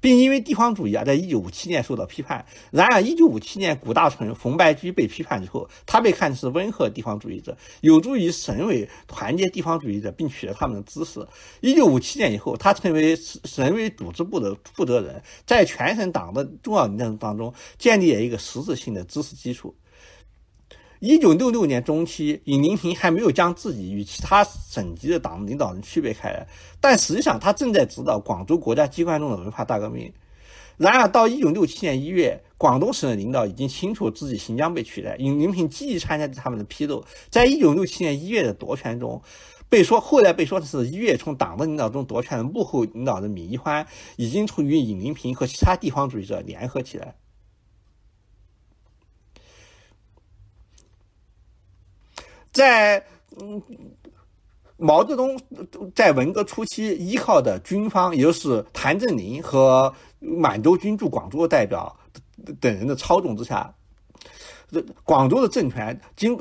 S1: 并因为地方主义啊，在一九五七年受到批判。然而，一九五七年古大臣冯白驹被批判之后，他被看成是温和地方主义者，有助于省委团结地方主义者，并取得他们的支持。一九五七年以后，他成为省委组织部的负责人，在全省党的重要力量当中，建立了一个实质性的支持基础。一九六六年中期，尹林平还没有将自己与其他省级的党领导人区别开来，但实际上他正在指导广州国家机关中的文化大革命。然而，到一九六七年一月，广东省的领导已经清楚自己行将被取代。尹林平积极参加他们的批斗。在一九六七年一月的夺权中，被说后来被说的是，一月从党的领导中夺权的幕后领导人米易欢，已经从于尹林平和其他地方主义者联合起来。在嗯，毛泽东在文革初期依靠的军方，也就是谭震林和满洲军驻广州的代表等人的操纵之下，广州的政权经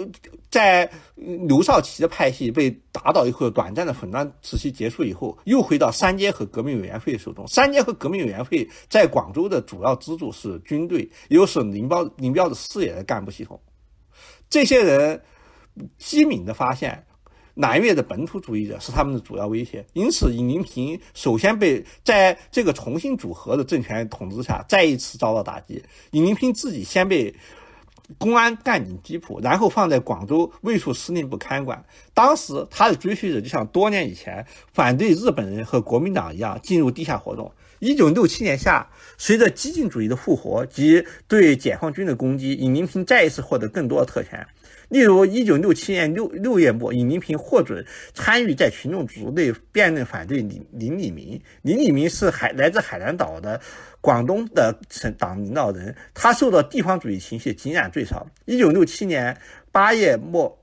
S1: 在刘少奇的派系被打倒以后，短暂的混乱时期结束以后，又回到三阶和革命委员会手中。三阶和革命委员会在广州的主要支柱是军队，又是林彪林彪的四野的干部系统，这些人。机敏的发现，南越的本土主义者是他们的主要威胁，因此尹林平首先被在这个重新组合的政权统治下再一次遭到打击。尹林平自己先被公安干警缉捕，然后放在广州卫戍司令部看管。当时他的追随者就像多年以前反对日本人和国民党一样，进入地下活动。一九六七年夏，随着激进主义的复活及对解放军的攻击，尹林平再一次获得更多的特权。例如，一九六七年六六月末，尹林平获准参与在群众组织内辩论反对林林立明。林立明是海来自海南岛的广东的省党领导人，他受到地方主义情绪感染最少。一九六七年八月末，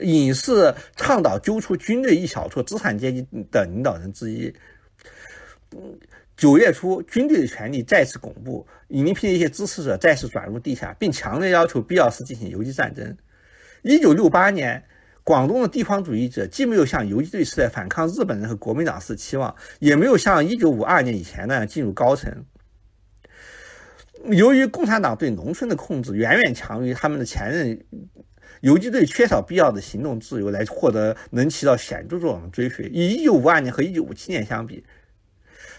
S1: 尹是倡导揪出军队一小撮资产阶级的领导人之一。九月初，军队的权力再次巩固，隐的一些支持者再次转入地下，并强烈要求必要时进行游击战争。一九六八年，广东的地方主义者既没有像游击队时代反抗日本人和国民党时期望，也没有像一九五二年以前那样进入高层。由于共产党对农村的控制远远强于他们的前任，游击队缺少必要的行动自由来获得能起到显著作用的追随。与一九五二年和一九五七年相比。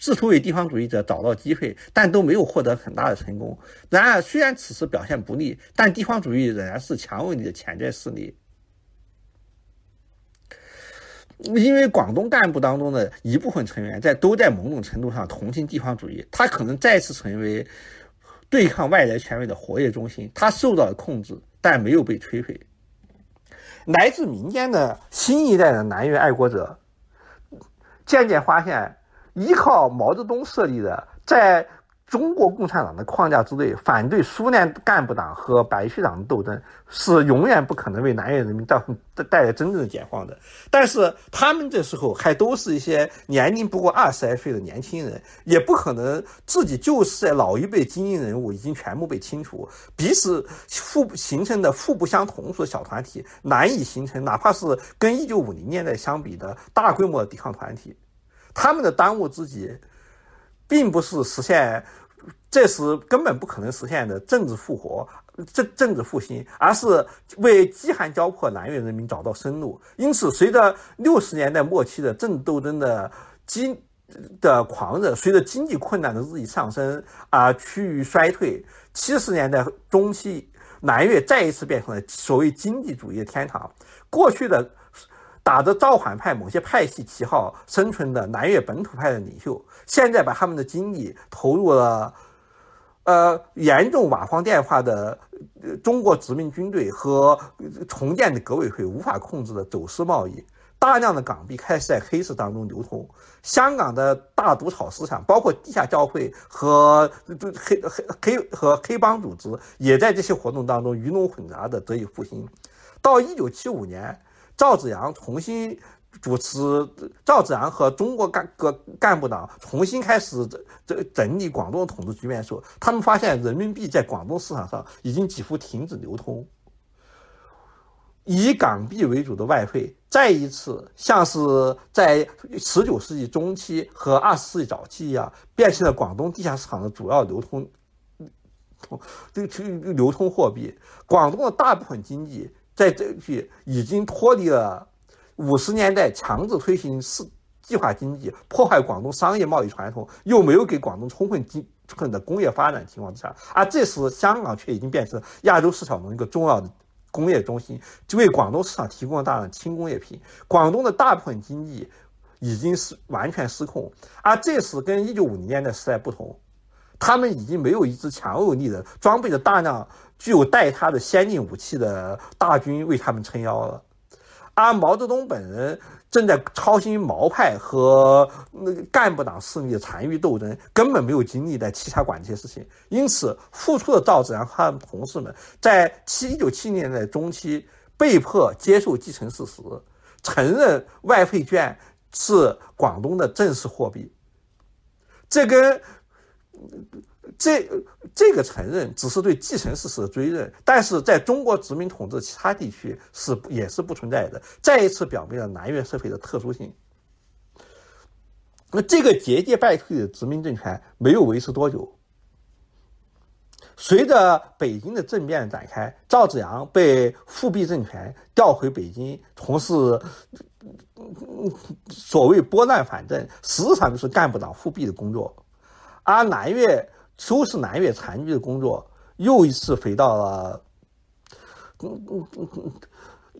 S1: 试图为地方主义者找到机会，但都没有获得很大的成功。然而，虽然此时表现不利，但地方主义仍然是强有力的潜在势力。因为广东干部当中的一部分成员在都在某种程度上同情地方主义，他可能再次成为对抗外来权威的活跃中心。他受到了控制，但没有被摧毁。来自民间的新一代的南越爱国者渐渐发现。依靠毛泽东设立的，在中国共产党的框架之内反对苏联干部党和白区党的斗争，是永远不可能为南越人民带带来真正的解放的。但是他们这时候还都是一些年龄不过二十来岁的年轻人，也不可能自己就是在老一辈精英人物已经全部被清除，彼此互形成的互不相同所小团体，难以形成哪怕是跟一九五零年代相比的大规模抵抗团体。他们的当务之急，并不是实现，这时根本不可能实现的政治复活、政政治复兴，而是为饥寒交迫南越人民找到生路。因此，随着六十年代末期的政斗争的激的狂热，随着经济困难的日益上升而趋于衰退。七十年代中期，南越再一次变成了所谓经济主义的天堂。过去的。打着造反派某些派系旗号生存的南越本土派的领袖，现在把他们的精力投入了，呃，严重瓦房电化的中国殖民军队和重建的革委会无法控制的走私贸易，大量的港币开始在黑市当中流通。香港的大毒草市场，包括地下教会和黑黑黑和黑帮组织，也在这些活动当中鱼龙混杂的得以复兴。到一九七五年。赵子阳重新主持，赵子阳和中国干个干部党重新开始这这整理广东统治局面时，候，他们发现人民币在广东市场上已经几乎停止流通，以港币为主的外汇再一次像是在十九世纪中期和二十世纪早期一样，变成了广东地下市场的主要流通，通个去流通货币，广东的大部分经济。在这句已经脱离了五十年代强制推行是计划经济、破坏广东商业贸易传统，又没有给广东充分充分的工业发展情况之下，而这时香港却已经变成亚洲市场的一个重要的工业中心，就为广东市场提供了大量轻工业品。广东的大部分经济已经是完全失控，而这时跟一九五零年代时代不同，他们已经没有一支强有力的、装备着大量。具有带他的先进武器的大军为他们撑腰了，而毛泽东本人正在操心毛派和那个干部党势力的残余斗争，根本没有精力在其他管这些事情。因此，付出的赵子然和同事们在1970年代中期被迫接受继承事实，承认外汇券是广东的正式货币。这跟。这这个承认只是对既成事实的追认，但是在中国殖民统治其他地区是也是不存在的，再一次表明了南越社会的特殊性。那这个节节败退的殖民政权没有维持多久，随着北京的政变展开，赵子阳被复辟政权调回北京从事所谓拨乱反正，实际上就是干不党复辟的工作，而南越。收拾南越残局的工作又一次回到了，嗯嗯嗯嗯，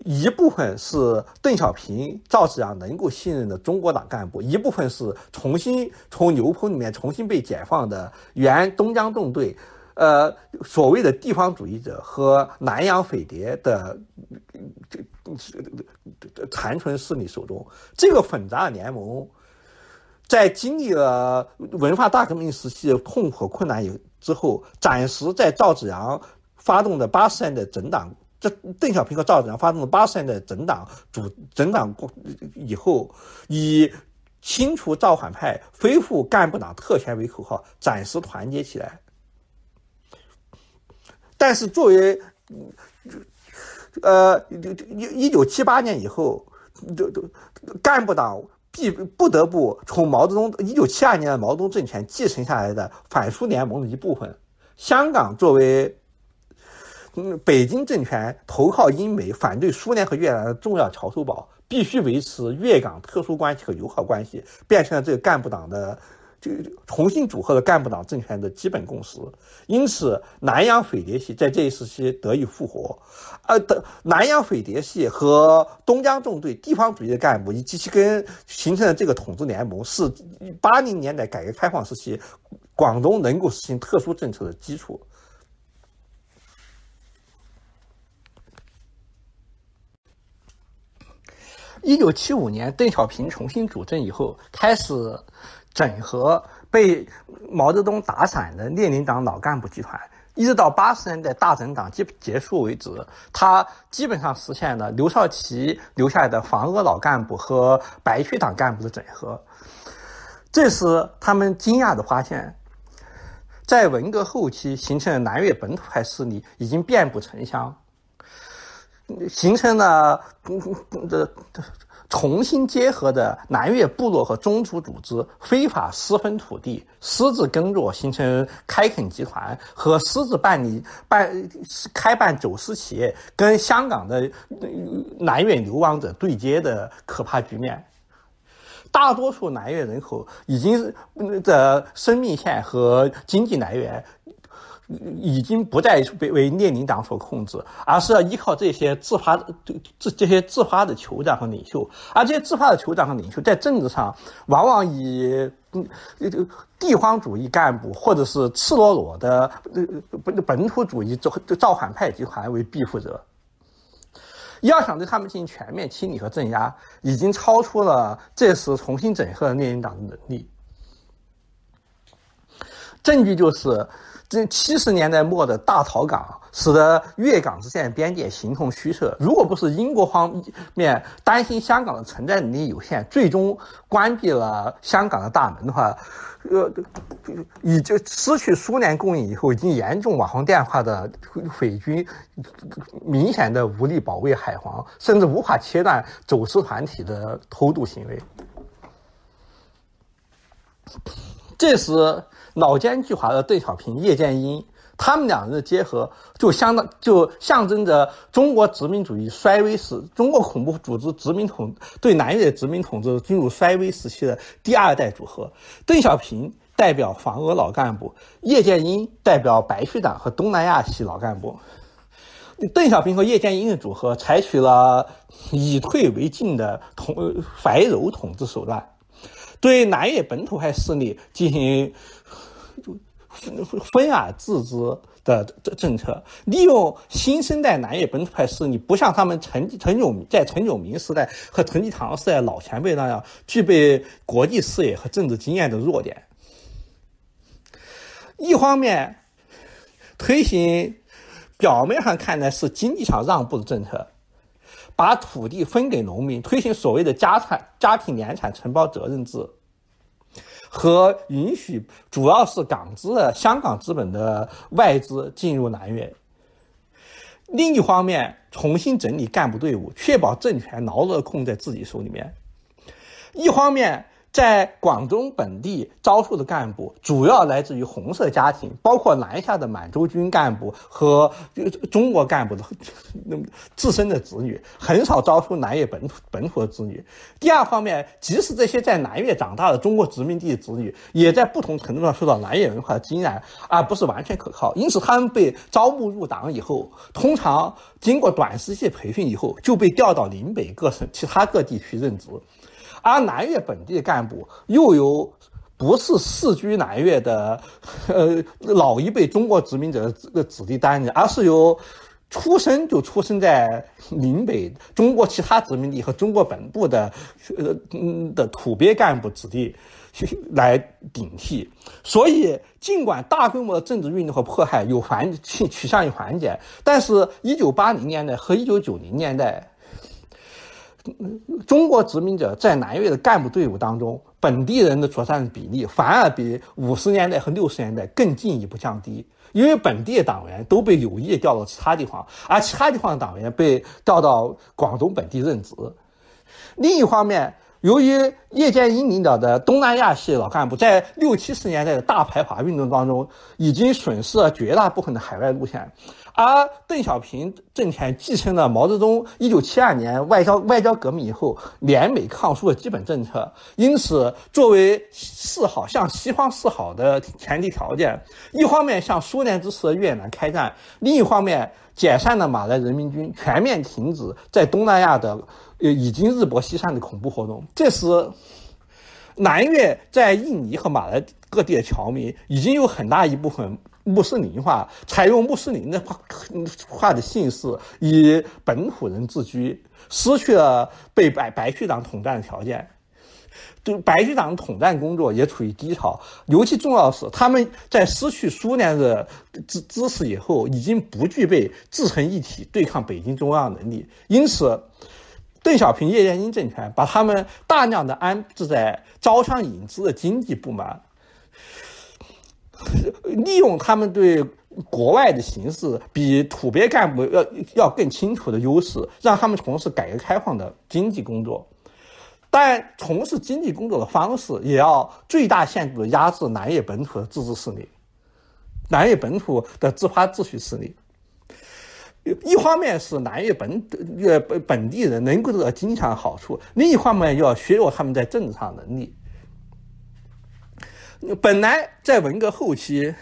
S1: 一部分是邓小平、赵紫阳能够信任的中国党干部，一部分是重新从牛棚里面重新被解放的原东江纵队，呃，所谓的地方主义者和南洋匪谍的残存势力手中，这个混杂联盟。在经历了文化大革命时期的痛苦困难以之后，暂时在赵紫阳发动的八十年代整党，这邓小平和赵紫阳发动的八十年代整党主整党过以后，以清除造反派、恢复干部党特权为口号，暂时团结起来。但是作为呃，一九七八年以后，都都干部党。必不得不从毛泽东一九七二年的毛泽东政权继承下来的反苏联盟的一部分，香港作为嗯北京政权投靠英美反对苏联和越南的重要桥头堡，必须维持粤港特殊关系和友好关系，变成了这个干部党的。就重新组合的干部党政权的基本共识，因此南洋匪谍系在这一时期得以复活。呃，的南洋匪谍系和东江纵队地方主义的干部以及其跟形成的这个统治联盟，是八零年代改革开放时期广东能够实行特殊政策的基础。一九七五年邓小平重新主政以后，开始。整合被毛泽东打散的列宁党老干部集团，一直到八十年代大整党基本结束为止，他基本上实现了刘少奇留下来的防俄老干部和白区党干部的整合。这时，他们惊讶的发现，在文革后期形成的南越本土派势力已经遍布城乡，形成了，这这。重新结合的南越部落和宗族组织非法私分土地、私自耕作，形成开垦集团和私自办理办开办走私企业，跟香港的南越流亡者对接的可怕局面。大多数南越人口已经的生命线和经济来源。已经不再被为列宁党所控制，而是要依靠这些自发的这这些自发的酋长和领袖，而这些自发的酋长和领袖在政治上往往以嗯地地方主义干部或者是赤裸裸的本本土主义造造反派集团为庇护者。要想对他们进行全面清理和镇压，已经超出了这时重新整合的列宁党的能力。证据就是。这七十年代末的大逃港，使得粤港之间边界形同虚设。如果不是英国方面担心香港的存在能力有限，最终关闭了香港的大门的话，呃，已经失去苏联供应以后，已经严重瓦房电化的匪军，明显的无力保卫海防，甚至无法切断走私团体的偷渡行为。这时。老奸巨猾的邓小平、叶剑英，他们两人的结合就相当就象征着中国殖民主义衰微时，中国恐怖组织殖民统对南越殖民统治进入衰微时期的第二代组合。邓小平代表反俄老干部，叶剑英代表白区党和东南亚系老干部。邓小平和叶剑英的组合采取了以退为进的统怀柔统治手段，对南越本土派势力进行。分分而治之的政策，利用新生代南野本土派势力，不像他们陈陈炯在陈炯明时代和陈济棠时代老前辈那样具备国际视野和政治经验的弱点。一方面推行表面上看来是经济上让步的政策，把土地分给农民，推行所谓的家产家庭联产承包责任制。和允许主要是港资的香港资本的外资进入南越。另一方面，重新整理干部队伍，确保政权牢牢控在自己手里面。一方面。在广东本地招收的干部，主要来自于红色家庭，包括南下的满洲军干部和中国干部的 (laughs) 自身的子女，很少招收南越本土本土的子女。第二方面，即使这些在南越长大的中国殖民地子女，也在不同程度上受到南越文化的浸染，而不是完全可靠。因此，他们被招募入党以后，通常经过短时期培训以后，就被调到闽北各省其他各地去任职。而南越本地干部又有不是世居南越的，呃老一辈中国殖民者的子子弟担任，而是由出生就出生在闽北、中国其他殖民地和中国本部的，呃的土鳖干部子弟来顶替。所以，尽管大规模的政治运动和迫害有缓取趋向于缓解，但是一九八零年代和一九九零年代。中国殖民者在南越的干部队伍当中，本地人的作战比例反而比五十年代和六十年代更进一步降低，因为本地党员都被有意调到其他地方，而其他地方的党员被调到广东本地任职。另一方面，由于叶剑英领导的东南亚系老干部在六七十年代的大排华运动当中，已经损失了绝大部分的海外路线。而邓小平政权继承了毛泽东一九七二年外交外交革命以后联美抗苏的基本政策，因此作为示好向西方示好的前提条件，一方面向苏联支持的越南开战，另一方面解散了马来人民军，全面停止在东南亚的呃已经日薄西山的恐怖活动。这时，南越在印尼和马来各地的侨民已经有很大一部分。穆斯林化，采用穆斯林的化化的姓氏，以本土人自居，失去了被白白区党统战的条件，对白区党统战工作也处于低潮。尤其重要是，他们在失去苏联的支支持以后，已经不具备自成一体对抗北京中央能力。因此，邓小平叶剑英政权把他们大量的安置在招商引资的经济部门。利用他们对国外的形势比土鳖干部要要更清楚的优势，让他们从事改革开放的经济工作，但从事经济工作的方式也要最大限度的压制南越本土的自治势力，南越本土的自发秩序势力。一方面是南越本呃本本地人能够得到经济上好处，另一方面又要削弱他们在政治上能力。本来在文革后期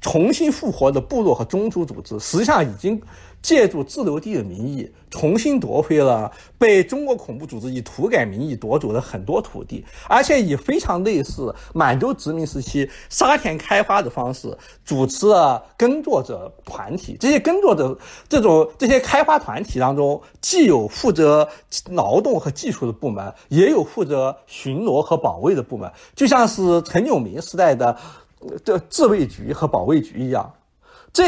S1: 重新复活的部落和宗族组织，实际上已经。借助自留地的名义，重新夺回了被中国恐怖组织以土改名义夺走的很多土地，而且以非常类似满洲殖民时期沙田开发的方式，主持了耕作者团体。这些耕作者，这种这些开发团体当中，既有负责劳动和技术的部门，也有负责巡逻和保卫的部门，就像是陈炯明时代的的自卫局和保卫局一样。这。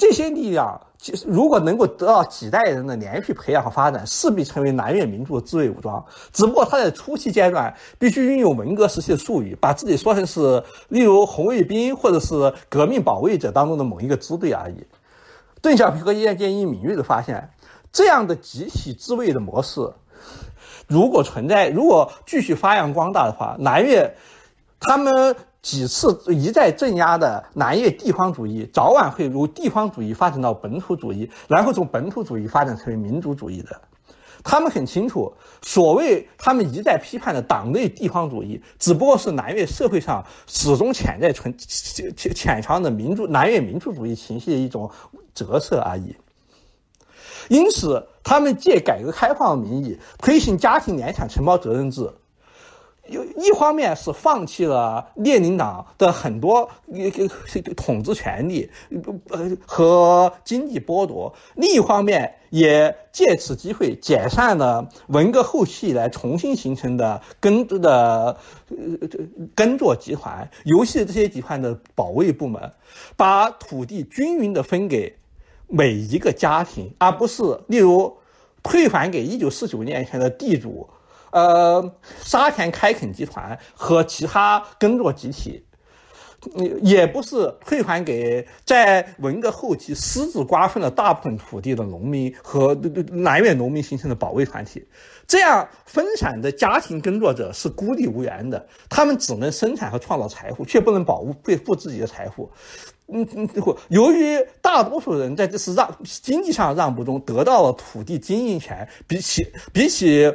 S1: 这些力量，如果能够得到几代人的连续培养和发展，势必成为南越民族的自卫武装。只不过他在初期阶段，必须运用文革时期的术语，把自己说成是，例如红卫兵或者是革命保卫者当中的某一个支队而已。邓小平和叶剑英敏锐地发现，这样的集体自卫的模式，如果存在，如果继续发扬光大的话，南越他们。几次一再镇压的南越地方主义，早晚会如地方主义发展到本土主义，然后从本土主义发展成为民族主义的。他们很清楚，所谓他们一再批判的党内地方主义，只不过是南越社会上始终潜在存潜潜藏的民族南越民族主义情绪的一种折射而已。因此，他们借改革开放名义推行家庭联产承包责任制。有一方面是放弃了列宁党的很多一个统治权利，呃和经济剥夺；另一方面也借此机会解散了文革后期以来重新形成的耕的耕作集团，尤其是这些集团的保卫部门，把土地均匀地分给每一个家庭，而不是例如退还给一九四九年前的地主。呃，沙田开垦集团和其他耕作集体，也也不是退还给在文革后期私自瓜分了大部分土地的农民和南越农民形成的保卫团体。这样分散的家庭耕作者是孤立无援的，他们只能生产和创造财富，却不能保护、恢复自己的财富。嗯嗯，由于大多数人在这次让经济上让步中得到了土地经营权，比起比起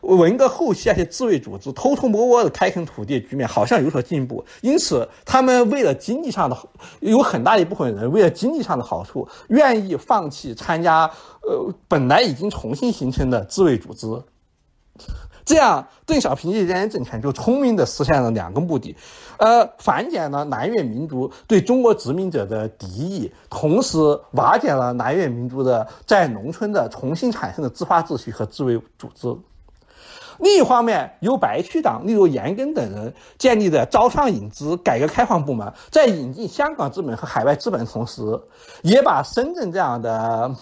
S1: 文革后期那些自卫组织偷偷摸摸的开垦土地局面，好像有所进步。因此，他们为了经济上的有很大一部分人为了经济上的好处，愿意放弃参加呃本来已经重新形成的自卫组织。这样，邓小平一届政权就聪明地实现了两个目的。呃，缓解了南越民族对中国殖民者的敌意，同时瓦解了南越民族的在农村的重新产生的自发秩序和自卫组织。另一方面，由白区党，例如严根等人建立的招商引资、改革开放部门，在引进香港资本和海外资本的同时，也把深圳这样的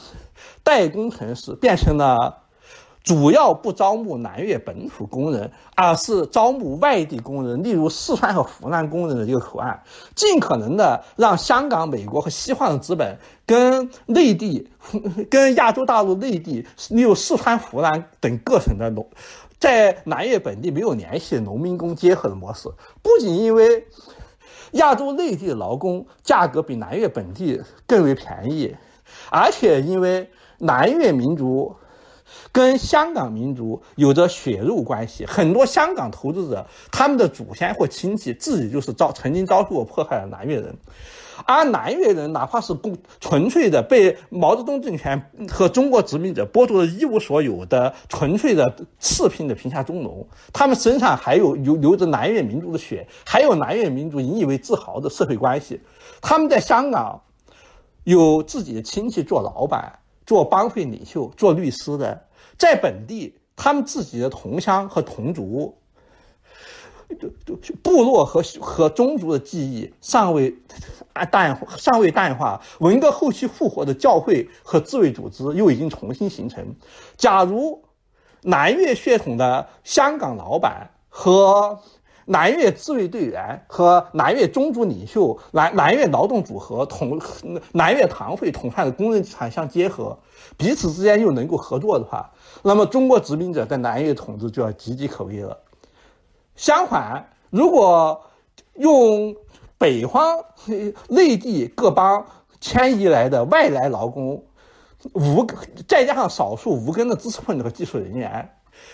S1: 代工城市变成了。主要不招募南越本土工人，而是招募外地工人，例如四川和湖南工人的一个口岸，尽可能的让香港、美国和西方的资本跟内地、(laughs) 跟亚洲大陆内地，例如四川、湖南等各省的农，在南越本地没有联系的农民工结合的模式，不仅因为亚洲内地的劳工价格比南越本地更为便宜，而且因为南越民族。跟香港民族有着血肉关系，很多香港投资者他们的祖先或亲戚自己就是遭曾经遭受过迫害的南越人，而南越人哪怕是共纯粹的被毛泽东政权和中国殖民者剥夺了一无所有的纯粹的次贫的贫下中农，他们身上还有流流着南越民族的血，还有南越民族引以为自豪的社会关系，他们在香港有自己的亲戚做老板、做帮会领袖、做律师的。在本地，他们自己的同乡和同族、部落和和宗族的记忆尚未淡尚未淡化。文革后期复活的教会和自卫组织又已经重新形成。假如南越血统的香港老板和南越自卫队员和南越宗族领袖、南南越劳动组合统南越堂会统派的工人团相结合，彼此之间又能够合作的话。那么，中国殖民者在南越统治就要岌岌可危了。相反，如果用北方内地各邦迁移来的外来劳工，无再加上少数无根的知识分子和技术人员，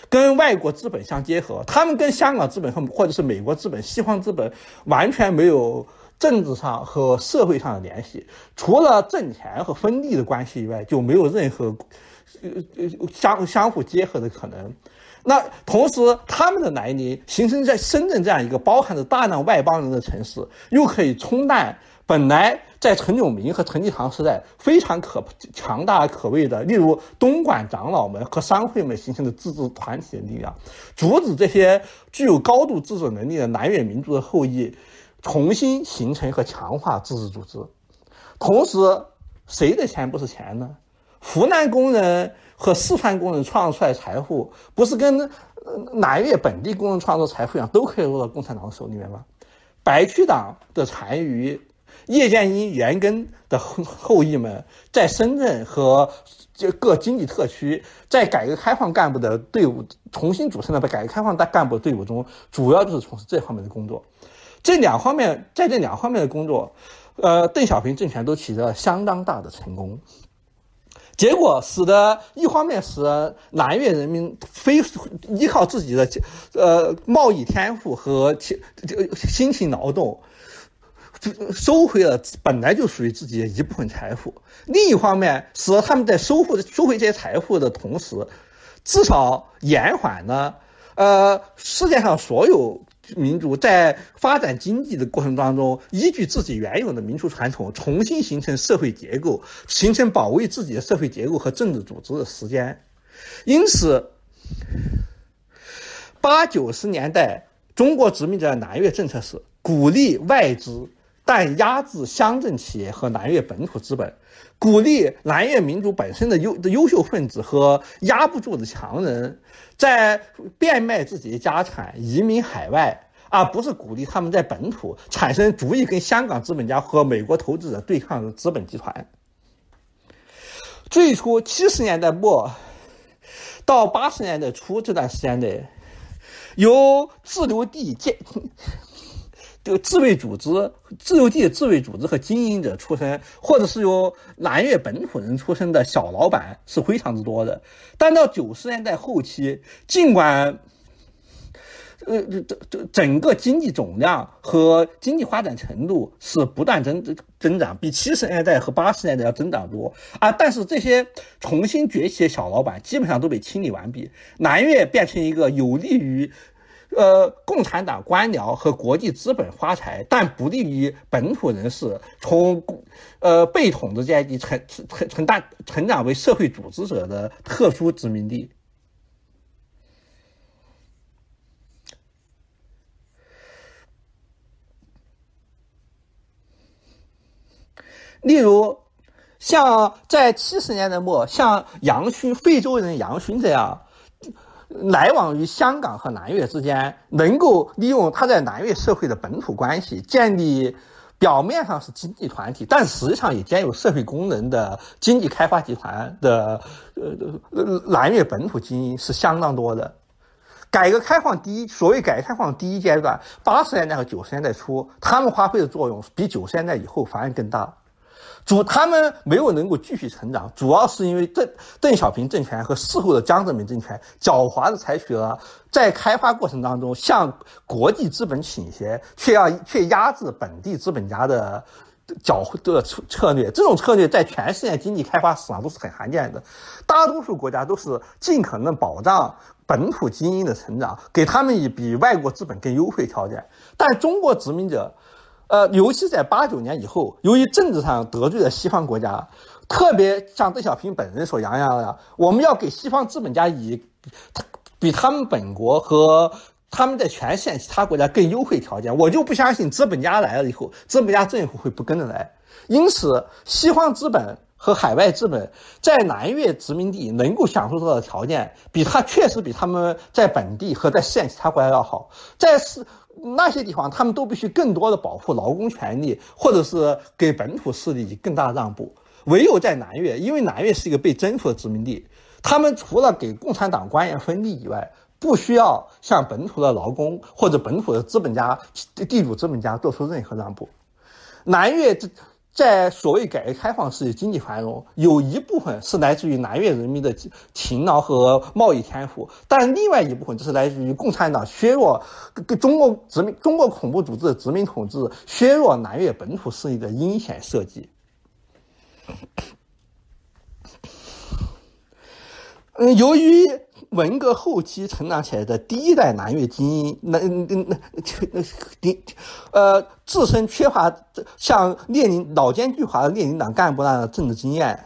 S1: 跟外国资本相结合，他们跟香港资本和或者是美国资本、西方资本完全没有政治上和社会上的联系，除了挣钱和分利的关系以外，就没有任何。呃呃，相相互结合的可能，那同时他们的来临，形成在深圳这样一个包含着大量外邦人的城市，又可以冲淡本来在陈炯明和陈济棠时代非常可强大可畏的，例如东莞长老们和商会们形成的自治团体的力量，阻止这些具有高度自治能力的南越民族的后裔重新形成和强化自治组织。同时，谁的钱不是钱呢？湖南工人和四川工人创造出来财富，不是跟哪一本地工人创造财富一样，都可以落到共产党手里面吗？白区党的残余，叶剑英、袁庚的后后裔们，在深圳和各经济特区，在改革开放干部的队伍重新组成的改革开放大干部队伍中，主要就是从事这方面的工作。这两方面在这两方面的工作，呃，邓小平政权都取得了相当大的成功。结果使得一方面使南越人民非依靠自己的，呃，贸易天赋和辛辛勤劳动，收回了本来就属于自己的一部分财富；另一方面，使得他们在收回收回这些财富的同时，至少延缓了，呃，世界上所有。民族在发展经济的过程当中，依据自己原有的民族传统，重新形成社会结构，形成保卫自己的社会结构和政治组织的时间。因此，八九十年代中国殖民者南越政策是鼓励外资，但压制乡镇企业和南越本土资本。鼓励蓝越民族本身的优优秀分子和压不住的强人，在变卖自己的家产移民海外，而不是鼓励他们在本土产生足以跟香港资本家和美国投资者对抗的资本集团。最初七十年代末到八十年代初这段时间内，由自留地建。这个自卫组织、自由地自卫组织和经营者出身，或者是由南越本土人出身的小老板是非常之多的。但到九十年代后期，尽管，呃，这这整个经济总量和经济发展程度是不断增增长，比七十年代和八十年代要增长多啊，但是这些重新崛起的小老板基本上都被清理完毕，南越变成一个有利于。呃，共产党官僚和国际资本发财，但不利于本土人士从，呃，被统治阶级成成成大成长为社会组织者的特殊殖民地。例如，像在七十年代末，像杨勋非洲人杨勋这样。来往于香港和南越之间，能够利用他在南越社会的本土关系，建立表面上是经济团体，但实际上也兼有社会功能的经济开发集团的，呃，南越本土精英是相当多的。改革开放第一，所谓改革开放第一阶段，八十年代和九十年代初，他们发挥的作用比九十年代以后反而更大。主他们没有能够继续成长，主要是因为邓邓小平政权和事后的江泽民政权狡猾的采取了在开发过程当中向国际资本倾斜，却要却压制本地资本家的狡猾的策策略。这种策略在全世界经济开发史上都是很罕见的，大多数国家都是尽可能保障本土精英的成长，给他们以比外国资本更优惠条件，但中国殖民者。呃，尤其在八九年以后，由于政治上得罪了西方国家，特别像邓小平本人所扬扬的，我们要给西方资本家以他比他们本国和他们在全县其他国家更优惠条件。我就不相信资本家来了以后，资本家政府会不跟着来。因此，西方资本和海外资本在南越殖民地能够享受到的条件，比他确实比他们在本地和在县其他国家要好，在是。那些地方他们都必须更多的保护劳工权利，或者是给本土势力以更大的让步。唯有在南越，因为南越是一个被征服的殖民地，他们除了给共产党官员分利以外，不需要向本土的劳工或者本土的资本家、地主资本家做出任何让步。南越这。在所谓改革开放时期，经济繁荣有一部分是来自于南越人民的勤劳和贸易天赋，但另外一部分就是来自于共产党削弱中国殖民、中国恐怖组织的殖民统治、削弱南越本土势力的阴险设计。嗯，由于文革后期成长起来的第一代南越精英，那那那那，呃，自身缺乏像列宁老奸巨猾的列宁党干部那样的政治经验，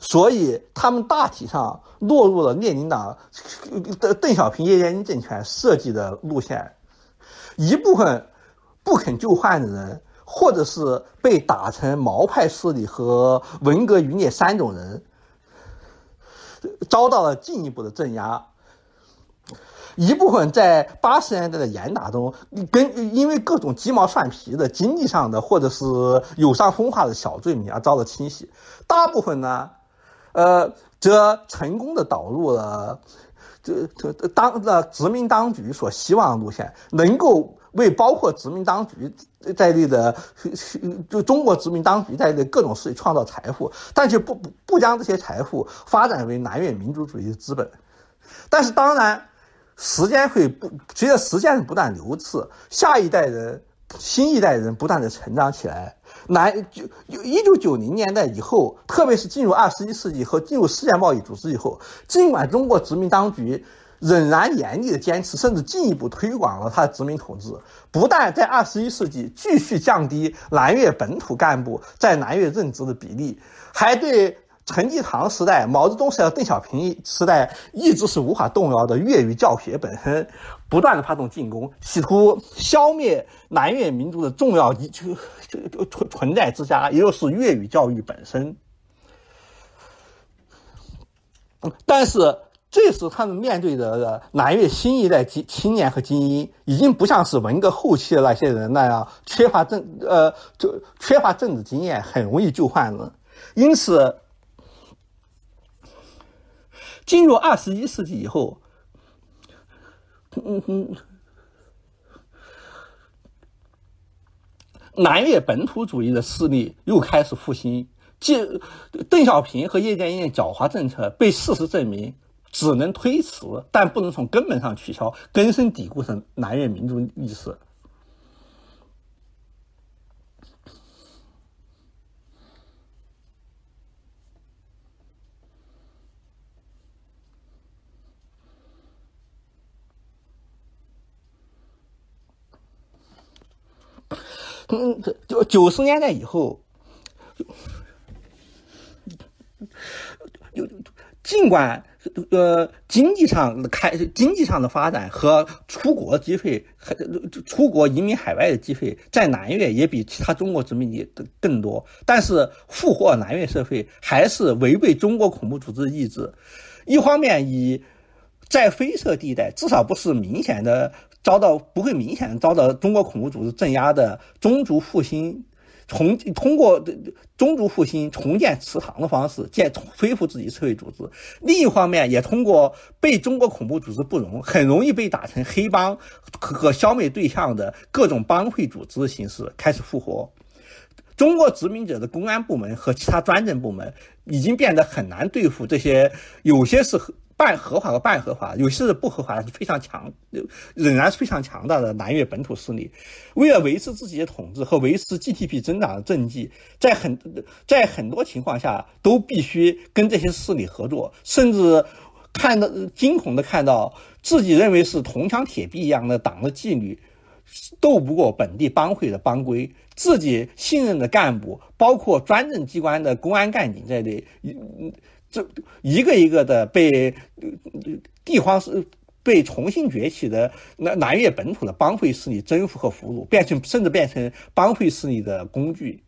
S1: 所以他们大体上落入了列宁党的邓小平叶剑英政权设计的路线。一部分不肯就范的人，或者是被打成毛派势力和文革余孽三种人。遭到了进一步的镇压，一部分在八十年代的严打中，跟因为各种鸡毛蒜皮的经济上的或者是有伤风化的小罪名而遭到清洗，大部分呢，呃，则成功的导入了，这这当了殖民当局所希望的路线，能够。为包括殖民当局在内的就中国殖民当局在内各种势力创造财富，但却不不不将这些财富发展为南越民族主义的资本。但是当然，时间会不随着时间不断流逝，下一代人新一代人不断的成长起来。南九一九九零年代以后，特别是进入二十一世纪和进入世界贸易组织以后，尽管中国殖民当局。仍然严厉的坚持，甚至进一步推广了他的殖民统治。不但在二十一世纪继续降低南越本土干部在南越任职的比例，还对陈济棠时代、毛泽东时代、邓小平时代一直是无法动摇的粤语教学本身，不断的发动进攻，企图消灭南越民族的重要一存存在之家，也就是粤语教育本身。但是。这时他们面对的南越新一代青青年和精英，已经不像是文革后期的那些人那样缺乏政呃，就缺乏政治经验，很容易就换了。因此，进入二十一世纪以后，南越本土主义的势力又开始复兴。即邓小平和叶剑英的狡猾政策被事实证明。只能推迟，但不能从根本上取消根深蒂固的南越民族意识。嗯，九九十年代以后，尽管呃，经济上开经济上的发展和出国机会、出国移民海外的机会，在南越也比其他中国殖民地的更多，但是复活南越社会还是违背中国恐怖组织意志。一方面，以在灰色地带，至少不是明显的遭到不会明显遭到中国恐怖组织镇压的宗族复兴。重通过宗族复兴、重建祠堂的方式，建恢复自己社会组织；另一方面，也通过被中国恐怖组织不容，很容易被打成黑帮和消灭对象的各种帮会组织形式开始复活。中国殖民者的公安部门和其他专政部门已经变得很难对付这些，有些是。半合法和半合法，有些是不合法，非常强，仍然是非常强大的南越本土势力。为了维持自己的统治和维持 GDP 增长的政绩，在很在很多情况下都必须跟这些势力合作，甚至看到惊恐的看到自己认为是铜墙铁壁一样的党的纪律斗不过本地帮会的帮规，自己信任的干部，包括专政机关的公安干警在内。这一个一个的被地方是被重新崛起的南南越本土的帮会势力征服和俘虏，变成甚至变成帮会势力的工具。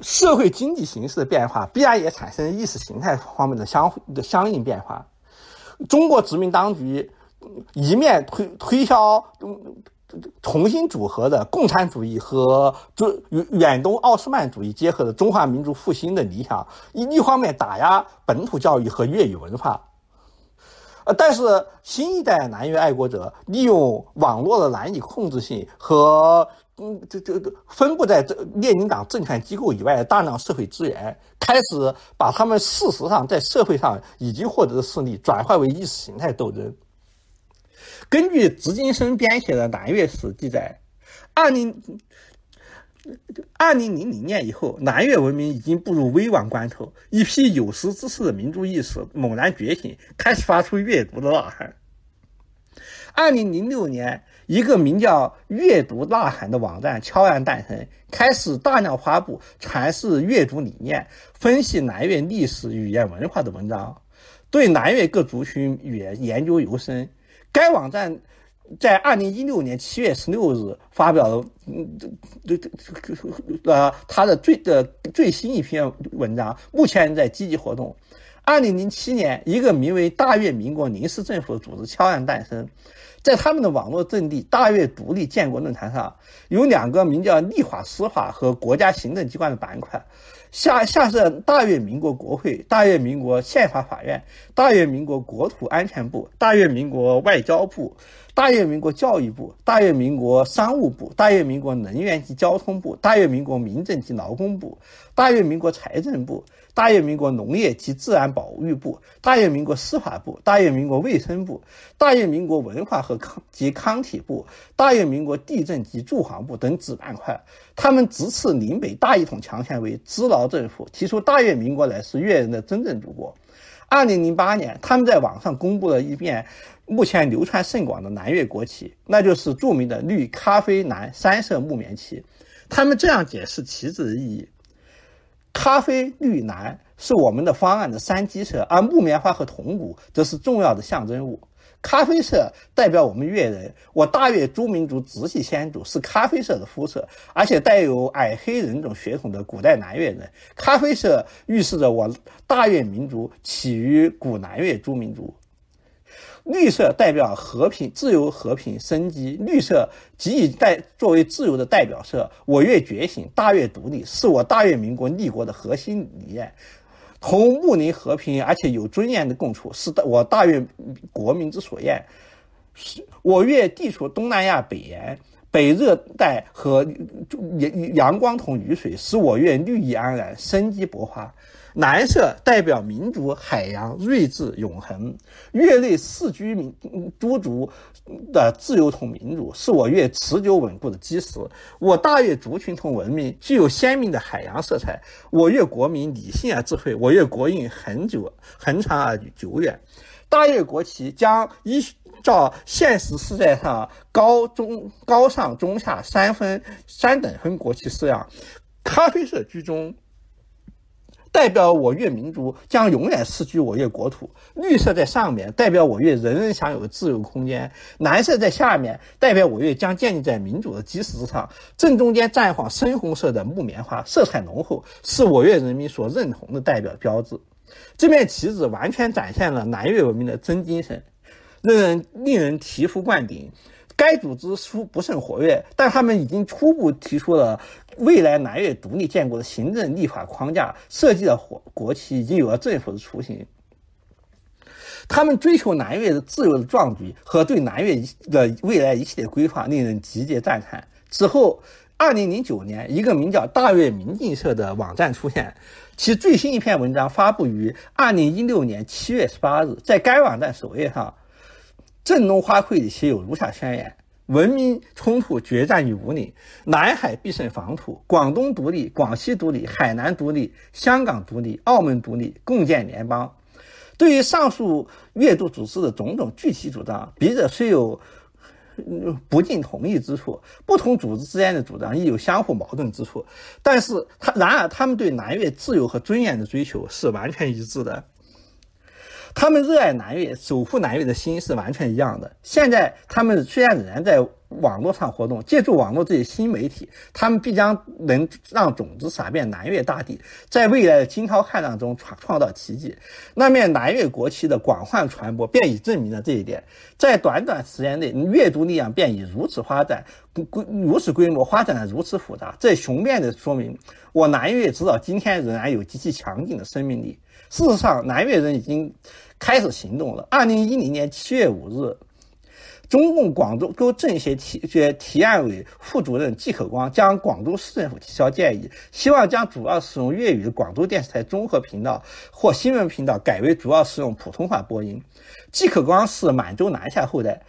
S1: 社会经济形势的变化，必然也产生意识形态方面的相的相应变化。中国殖民当局一面推推销。重新组合的共产主义和中远东奥斯曼主义结合的中华民族复兴的理想，一方面打压本土教育和粤语文化，呃，但是新一代南越爱国者利用网络的难以控制性和嗯，这这分布在这列宁党政权机构以外的大量社会资源，开始把他们事实上在社会上已经获得的势力转化为意识形态斗争。根据紫金生编写的《南越史》记载，二零二零零零年以后，南越文明已经步入危亡关头。一批有识之士的民族意识猛然觉醒，开始发出阅读的呐喊。二零零六年，一个名叫“阅读呐喊”的网站悄然诞生，开始大量发布阐释阅读理念、分析南越历史、语言文化的文章，对南越各族群语言研究尤深。该网站在二零一六年七月十六日发表了，嗯，这这这，呃，他的最的最新一篇文章，目前在积极活动。二零零七年，一个名为“大越民国临时政府”的组织悄然诞生，在他们的网络阵地“大越独立建国论坛”上，有两个名叫“立法司法”和“国家行政机关”的板块。下下设大越民国国会、大越民国宪法法院、大越民国国土安全部、大越民国外交部、大越民国教育部、大越民国商务部、大越民国能源及交通部、大越民国民政及劳工部、大越民国财政部。大越民国农业及自然保育部、大越民国司法部、大越民国卫生部、大越民国文化和康及康体部、大越民国地震及住房部等子板块，他们直斥宁北大一统强权为支劳政府，提出大越民国乃是越人的真正祖国。二零零八年，他们在网上公布了一遍目前流传甚广的南越国旗，那就是著名的绿咖啡蓝三色木棉旗。他们这样解释旗子的意义。咖啡绿蓝是我们的方案的三基色，而木棉花和铜鼓则是重要的象征物。咖啡色代表我们越人，我大越诸民族直系先祖是咖啡色的肤色，而且带有矮黑人种血统的古代南越人。咖啡色预示着我大越民族起于古南越诸民族。绿色代表和平、自由、和平、生机。绿色即以代作为自由的代表色。我越觉醒，大越独立，是我大越民国立国的核心理念。同睦邻和平而且有尊严的共处，是我大越国民之所愿。是我越地处东南亚北沿，北热带和阳阳光同雨水，使我越绿意盎然，生机勃发。蓝色代表民族海洋、睿智永恒。月内四居民诸族的自由同民主是我月持久稳固的基石。我大月族群同文明具有鲜明的海洋色彩。我越国民理性而智慧，我越国运恒久恒长而久远。大月国旗将依照现实世界上高中高上中下三分三等分国旗式样，咖啡色居中。代表我越民族将永远失去我越国土，绿色在上面，代表我越人人享有自由空间；蓝色在下面，代表我越将建立在民主的基石之上。正中间，绽放深红色的木棉花，色彩浓厚，是我越人民所认同的代表标志。这面旗子完全展现了南越文明的真精神，令人令人醍醐灌顶。该组织初不甚活跃，但他们已经初步提出了未来南越独立建国的行政立法框架设计的国国旗，已经有了政府的雏形。他们追求南越的自由的壮举和对南越的未来一系列规划令人集结赞叹。此后，二零零九年，一个名叫“大越民进社”的网站出现，其最新一篇文章发布于二零一六年七月十八日，在该网站首页上。振东花聩里写有如下宣言：文明冲突决战于武岭，南海必胜防土，广东独立，广西独立，海南独立，香港独立，澳门独立，共建联邦。对于上述越独组织的种种具体主张，笔者虽有不尽同意之处，不同组织之间的主张亦有相互矛盾之处，但是他然而他们对南越自由和尊严的追求是完全一致的。他们热爱南越、守护南越的心是完全一样的。现在，他们虽然仍在网络上活动，借助网络这些新媒体，他们必将能让种子撒遍南越大地，在未来的惊涛骇浪中创创造奇迹。那面南越国旗的广泛传播便已证明了这一点。在短短时间内，阅读力量便已如此发展、规如此规模、发展如此复杂，这雄辩的说明。我南粤直到今天仍然有极其强劲的生命力。事实上，南粤人已经开始行动了。二零一零年七月五日，中共广州州政协提决提案委副主任纪可光将广州市政府提交建议，希望将主要使用粤语的广州电视台综合频道或新闻频道改为主要使用普通话播音。纪可光是满洲南下后代，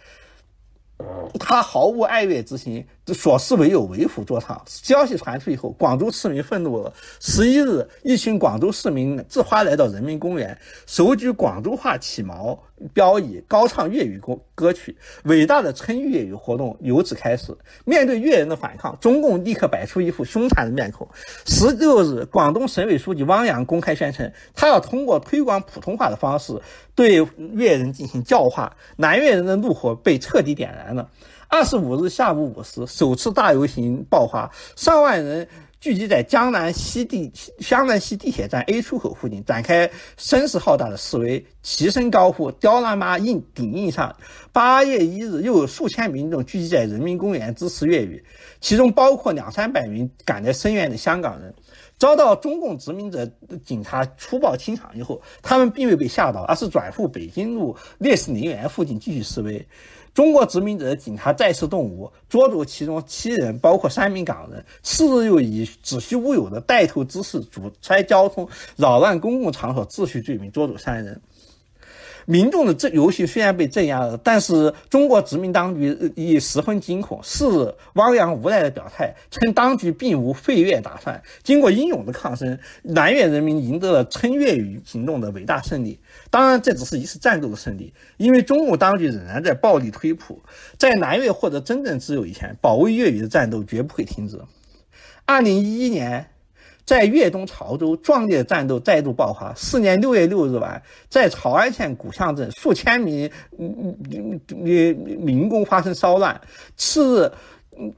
S1: 他毫无爱粤之心。所思唯有为虎作伥。消息传出以后，广州市民愤怒。了。十一日，一群广州市民自发来到人民公园，手举广州话起毛标语，高唱粤语歌歌曲，《伟大的春粤语活动由此开始》。面对粤人的反抗，中共立刻摆出一副凶残的面孔。十六日，广东省委书记汪洋公开宣称，他要通过推广普通话的方式对粤人进行教化。南粤人的怒火被彻底点燃了。二十五日下午五时，首次大游行爆发，上万人聚集在江南西地、江南西地铁站 A 出口附近，展开声势浩大的示威，齐声高呼“刁拉妈印顶硬上”。八月一日，又有数千民众聚集在人民公园支持粤语，其中包括两三百名赶来声援的香港人，遭到中共殖民者警察粗暴清场以后，他们并未被吓倒，而是转赴北京路烈士陵园附近继续示威。中国殖民者的警察再次动武，捉走其中七人，包括三名港人。次日又以子虚乌有的带头姿势阻塞交通、扰乱公共场所秩序罪名捉走三人。民众的这游行虽然被镇压了，但是中国殖民当局已十分惊恐。次日，汪洋无奈的表态，称当局并无废粤打算。经过英勇的抗争，南越人民赢得了称粤语行动的伟大胜利。当然，这只是一次战斗的胜利，因为中共当局仍然在暴力推普。在南越获得真正自由以前，保卫粤语的战斗绝不会停止。二零一一年，在粤东潮州，壮烈的战斗再度爆发。四年六月六日晚，在潮安县古巷镇，数千名民民工发生骚乱。次日，嗯，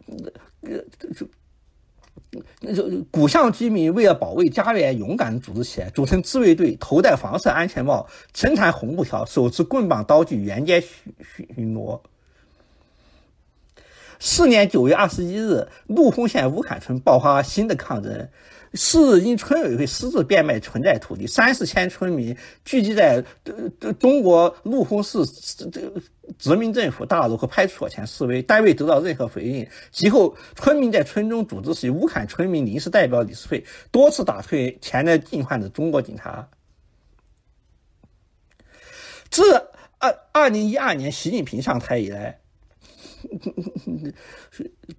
S1: 就。那就古巷居民为了保卫家园，勇敢组织起来，组成自卫队，头戴黄色安全帽，身缠红布条，手持棍棒刀具，沿街巡巡逻。四年九月二十一日，陆丰县乌坎村爆发新的抗争。是因村委会私自变卖存在土地，三四千村民聚集在呃中国陆丰市这殖民政府大楼和派出所前示威，但未得到任何回应。其后，村民在村中组织起乌坎村民临时代表理事会，多次打退前来进犯的中国警察。自二二零一二年习近平上台以来，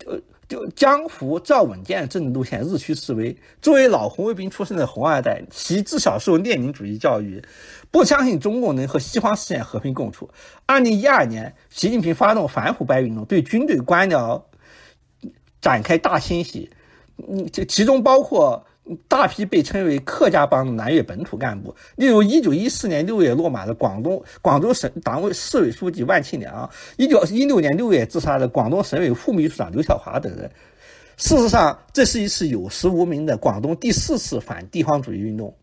S1: 呃。就江湖赵稳健政治路线日趋式微。作为老红卫兵出身的红二代，其至少受列宁主义教育，不相信中共能和西方实现和平共处。二零一二年，习近平发动反腐败运动，对军队官僚展开大清洗，这其中包括。大批被称为“客家帮”的南粤本土干部，例如一九一四年六月落马的广东广州省党委市委书记万庆良，一九一六年六月自杀的广东省委副秘书长刘晓华等人。事实上，这是一次有实无名的广东第四次反地方主义运动。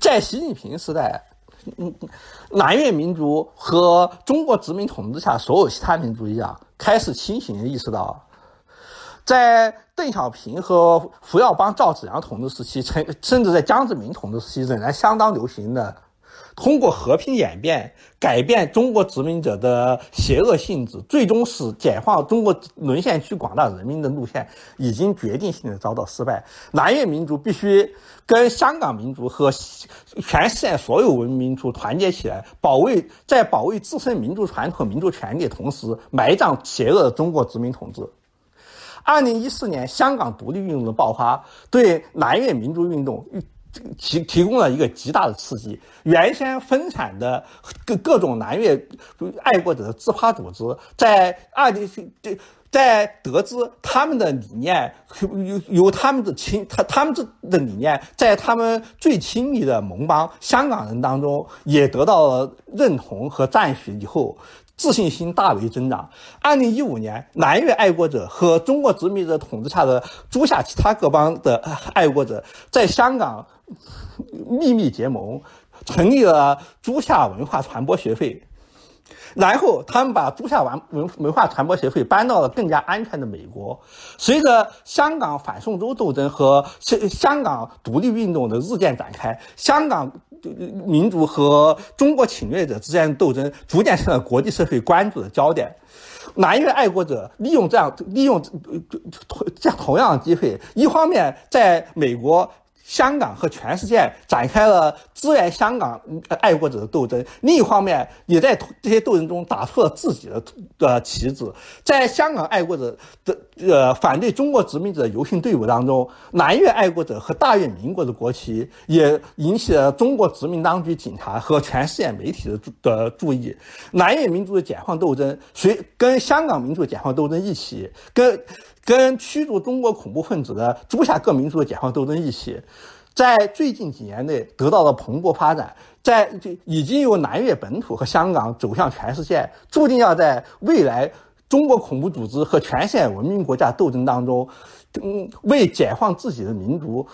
S1: 在习近平时代。嗯嗯，南越民族和中国殖民统治下所有其他民族一样，开始清醒意识到，在邓小平和胡耀邦、赵紫阳统治时期，甚至在江泽民统治时期，仍然相当流行的。通过和平演变改变中国殖民者的邪恶性质，最终使简化中国沦陷区广大人民的路线已经决定性的遭到失败。南越民族必须跟香港民族和全世界所有文明族团结起来，保卫在保卫自身民族传统、民族权利同时，埋葬邪恶的中国殖民统治。二零一四年香港独立运动的爆发，对南越民族运动。提提供了一个极大的刺激。原先分产的各各种南越爱国者的自发组织，在二零这。在得知他们的理念由由他们的亲他他们的的理念在他们最亲密的盟邦香港人当中也得到了认同和赞许以后，自信心大为增长。二零一五年，南越爱国者和中国殖民者统治下的诸下其他各邦的爱国者在香港。秘密结盟，成立了朱夏文化传播协会，然后他们把朱夏文文文化传播协会搬到了更加安全的美国。随着香港反送中斗争和香香港独立运动的日渐展开，香港民族和中国侵略者之间的斗争逐渐成了国际社会关注的焦点。南越爱国者利用这样利用这同样机会，一方面在美国。香港和全世界展开了支援香港爱国者的斗争，另一方面也在这些斗争中打出了自己的的旗帜。在香港爱国者的呃反对中国殖民者游行队伍当中，南越爱国者和大越民国的国旗也引起了中国殖民当局警察和全世界媒体的的注意。南越民族的解放斗争随跟香港民族解放斗争一起跟。跟驱逐中国恐怖分子的中下各民族的解放斗争一起，在最近几年内得到了蓬勃发展，在这已经由南越本土和香港走向全世界，注定要在未来中国恐怖组织和全县文明国家斗争当中，嗯，为解放自己的民族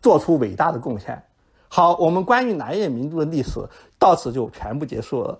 S1: 做出伟大的贡献。好，我们关于南越民族的历史到此就全部结束了。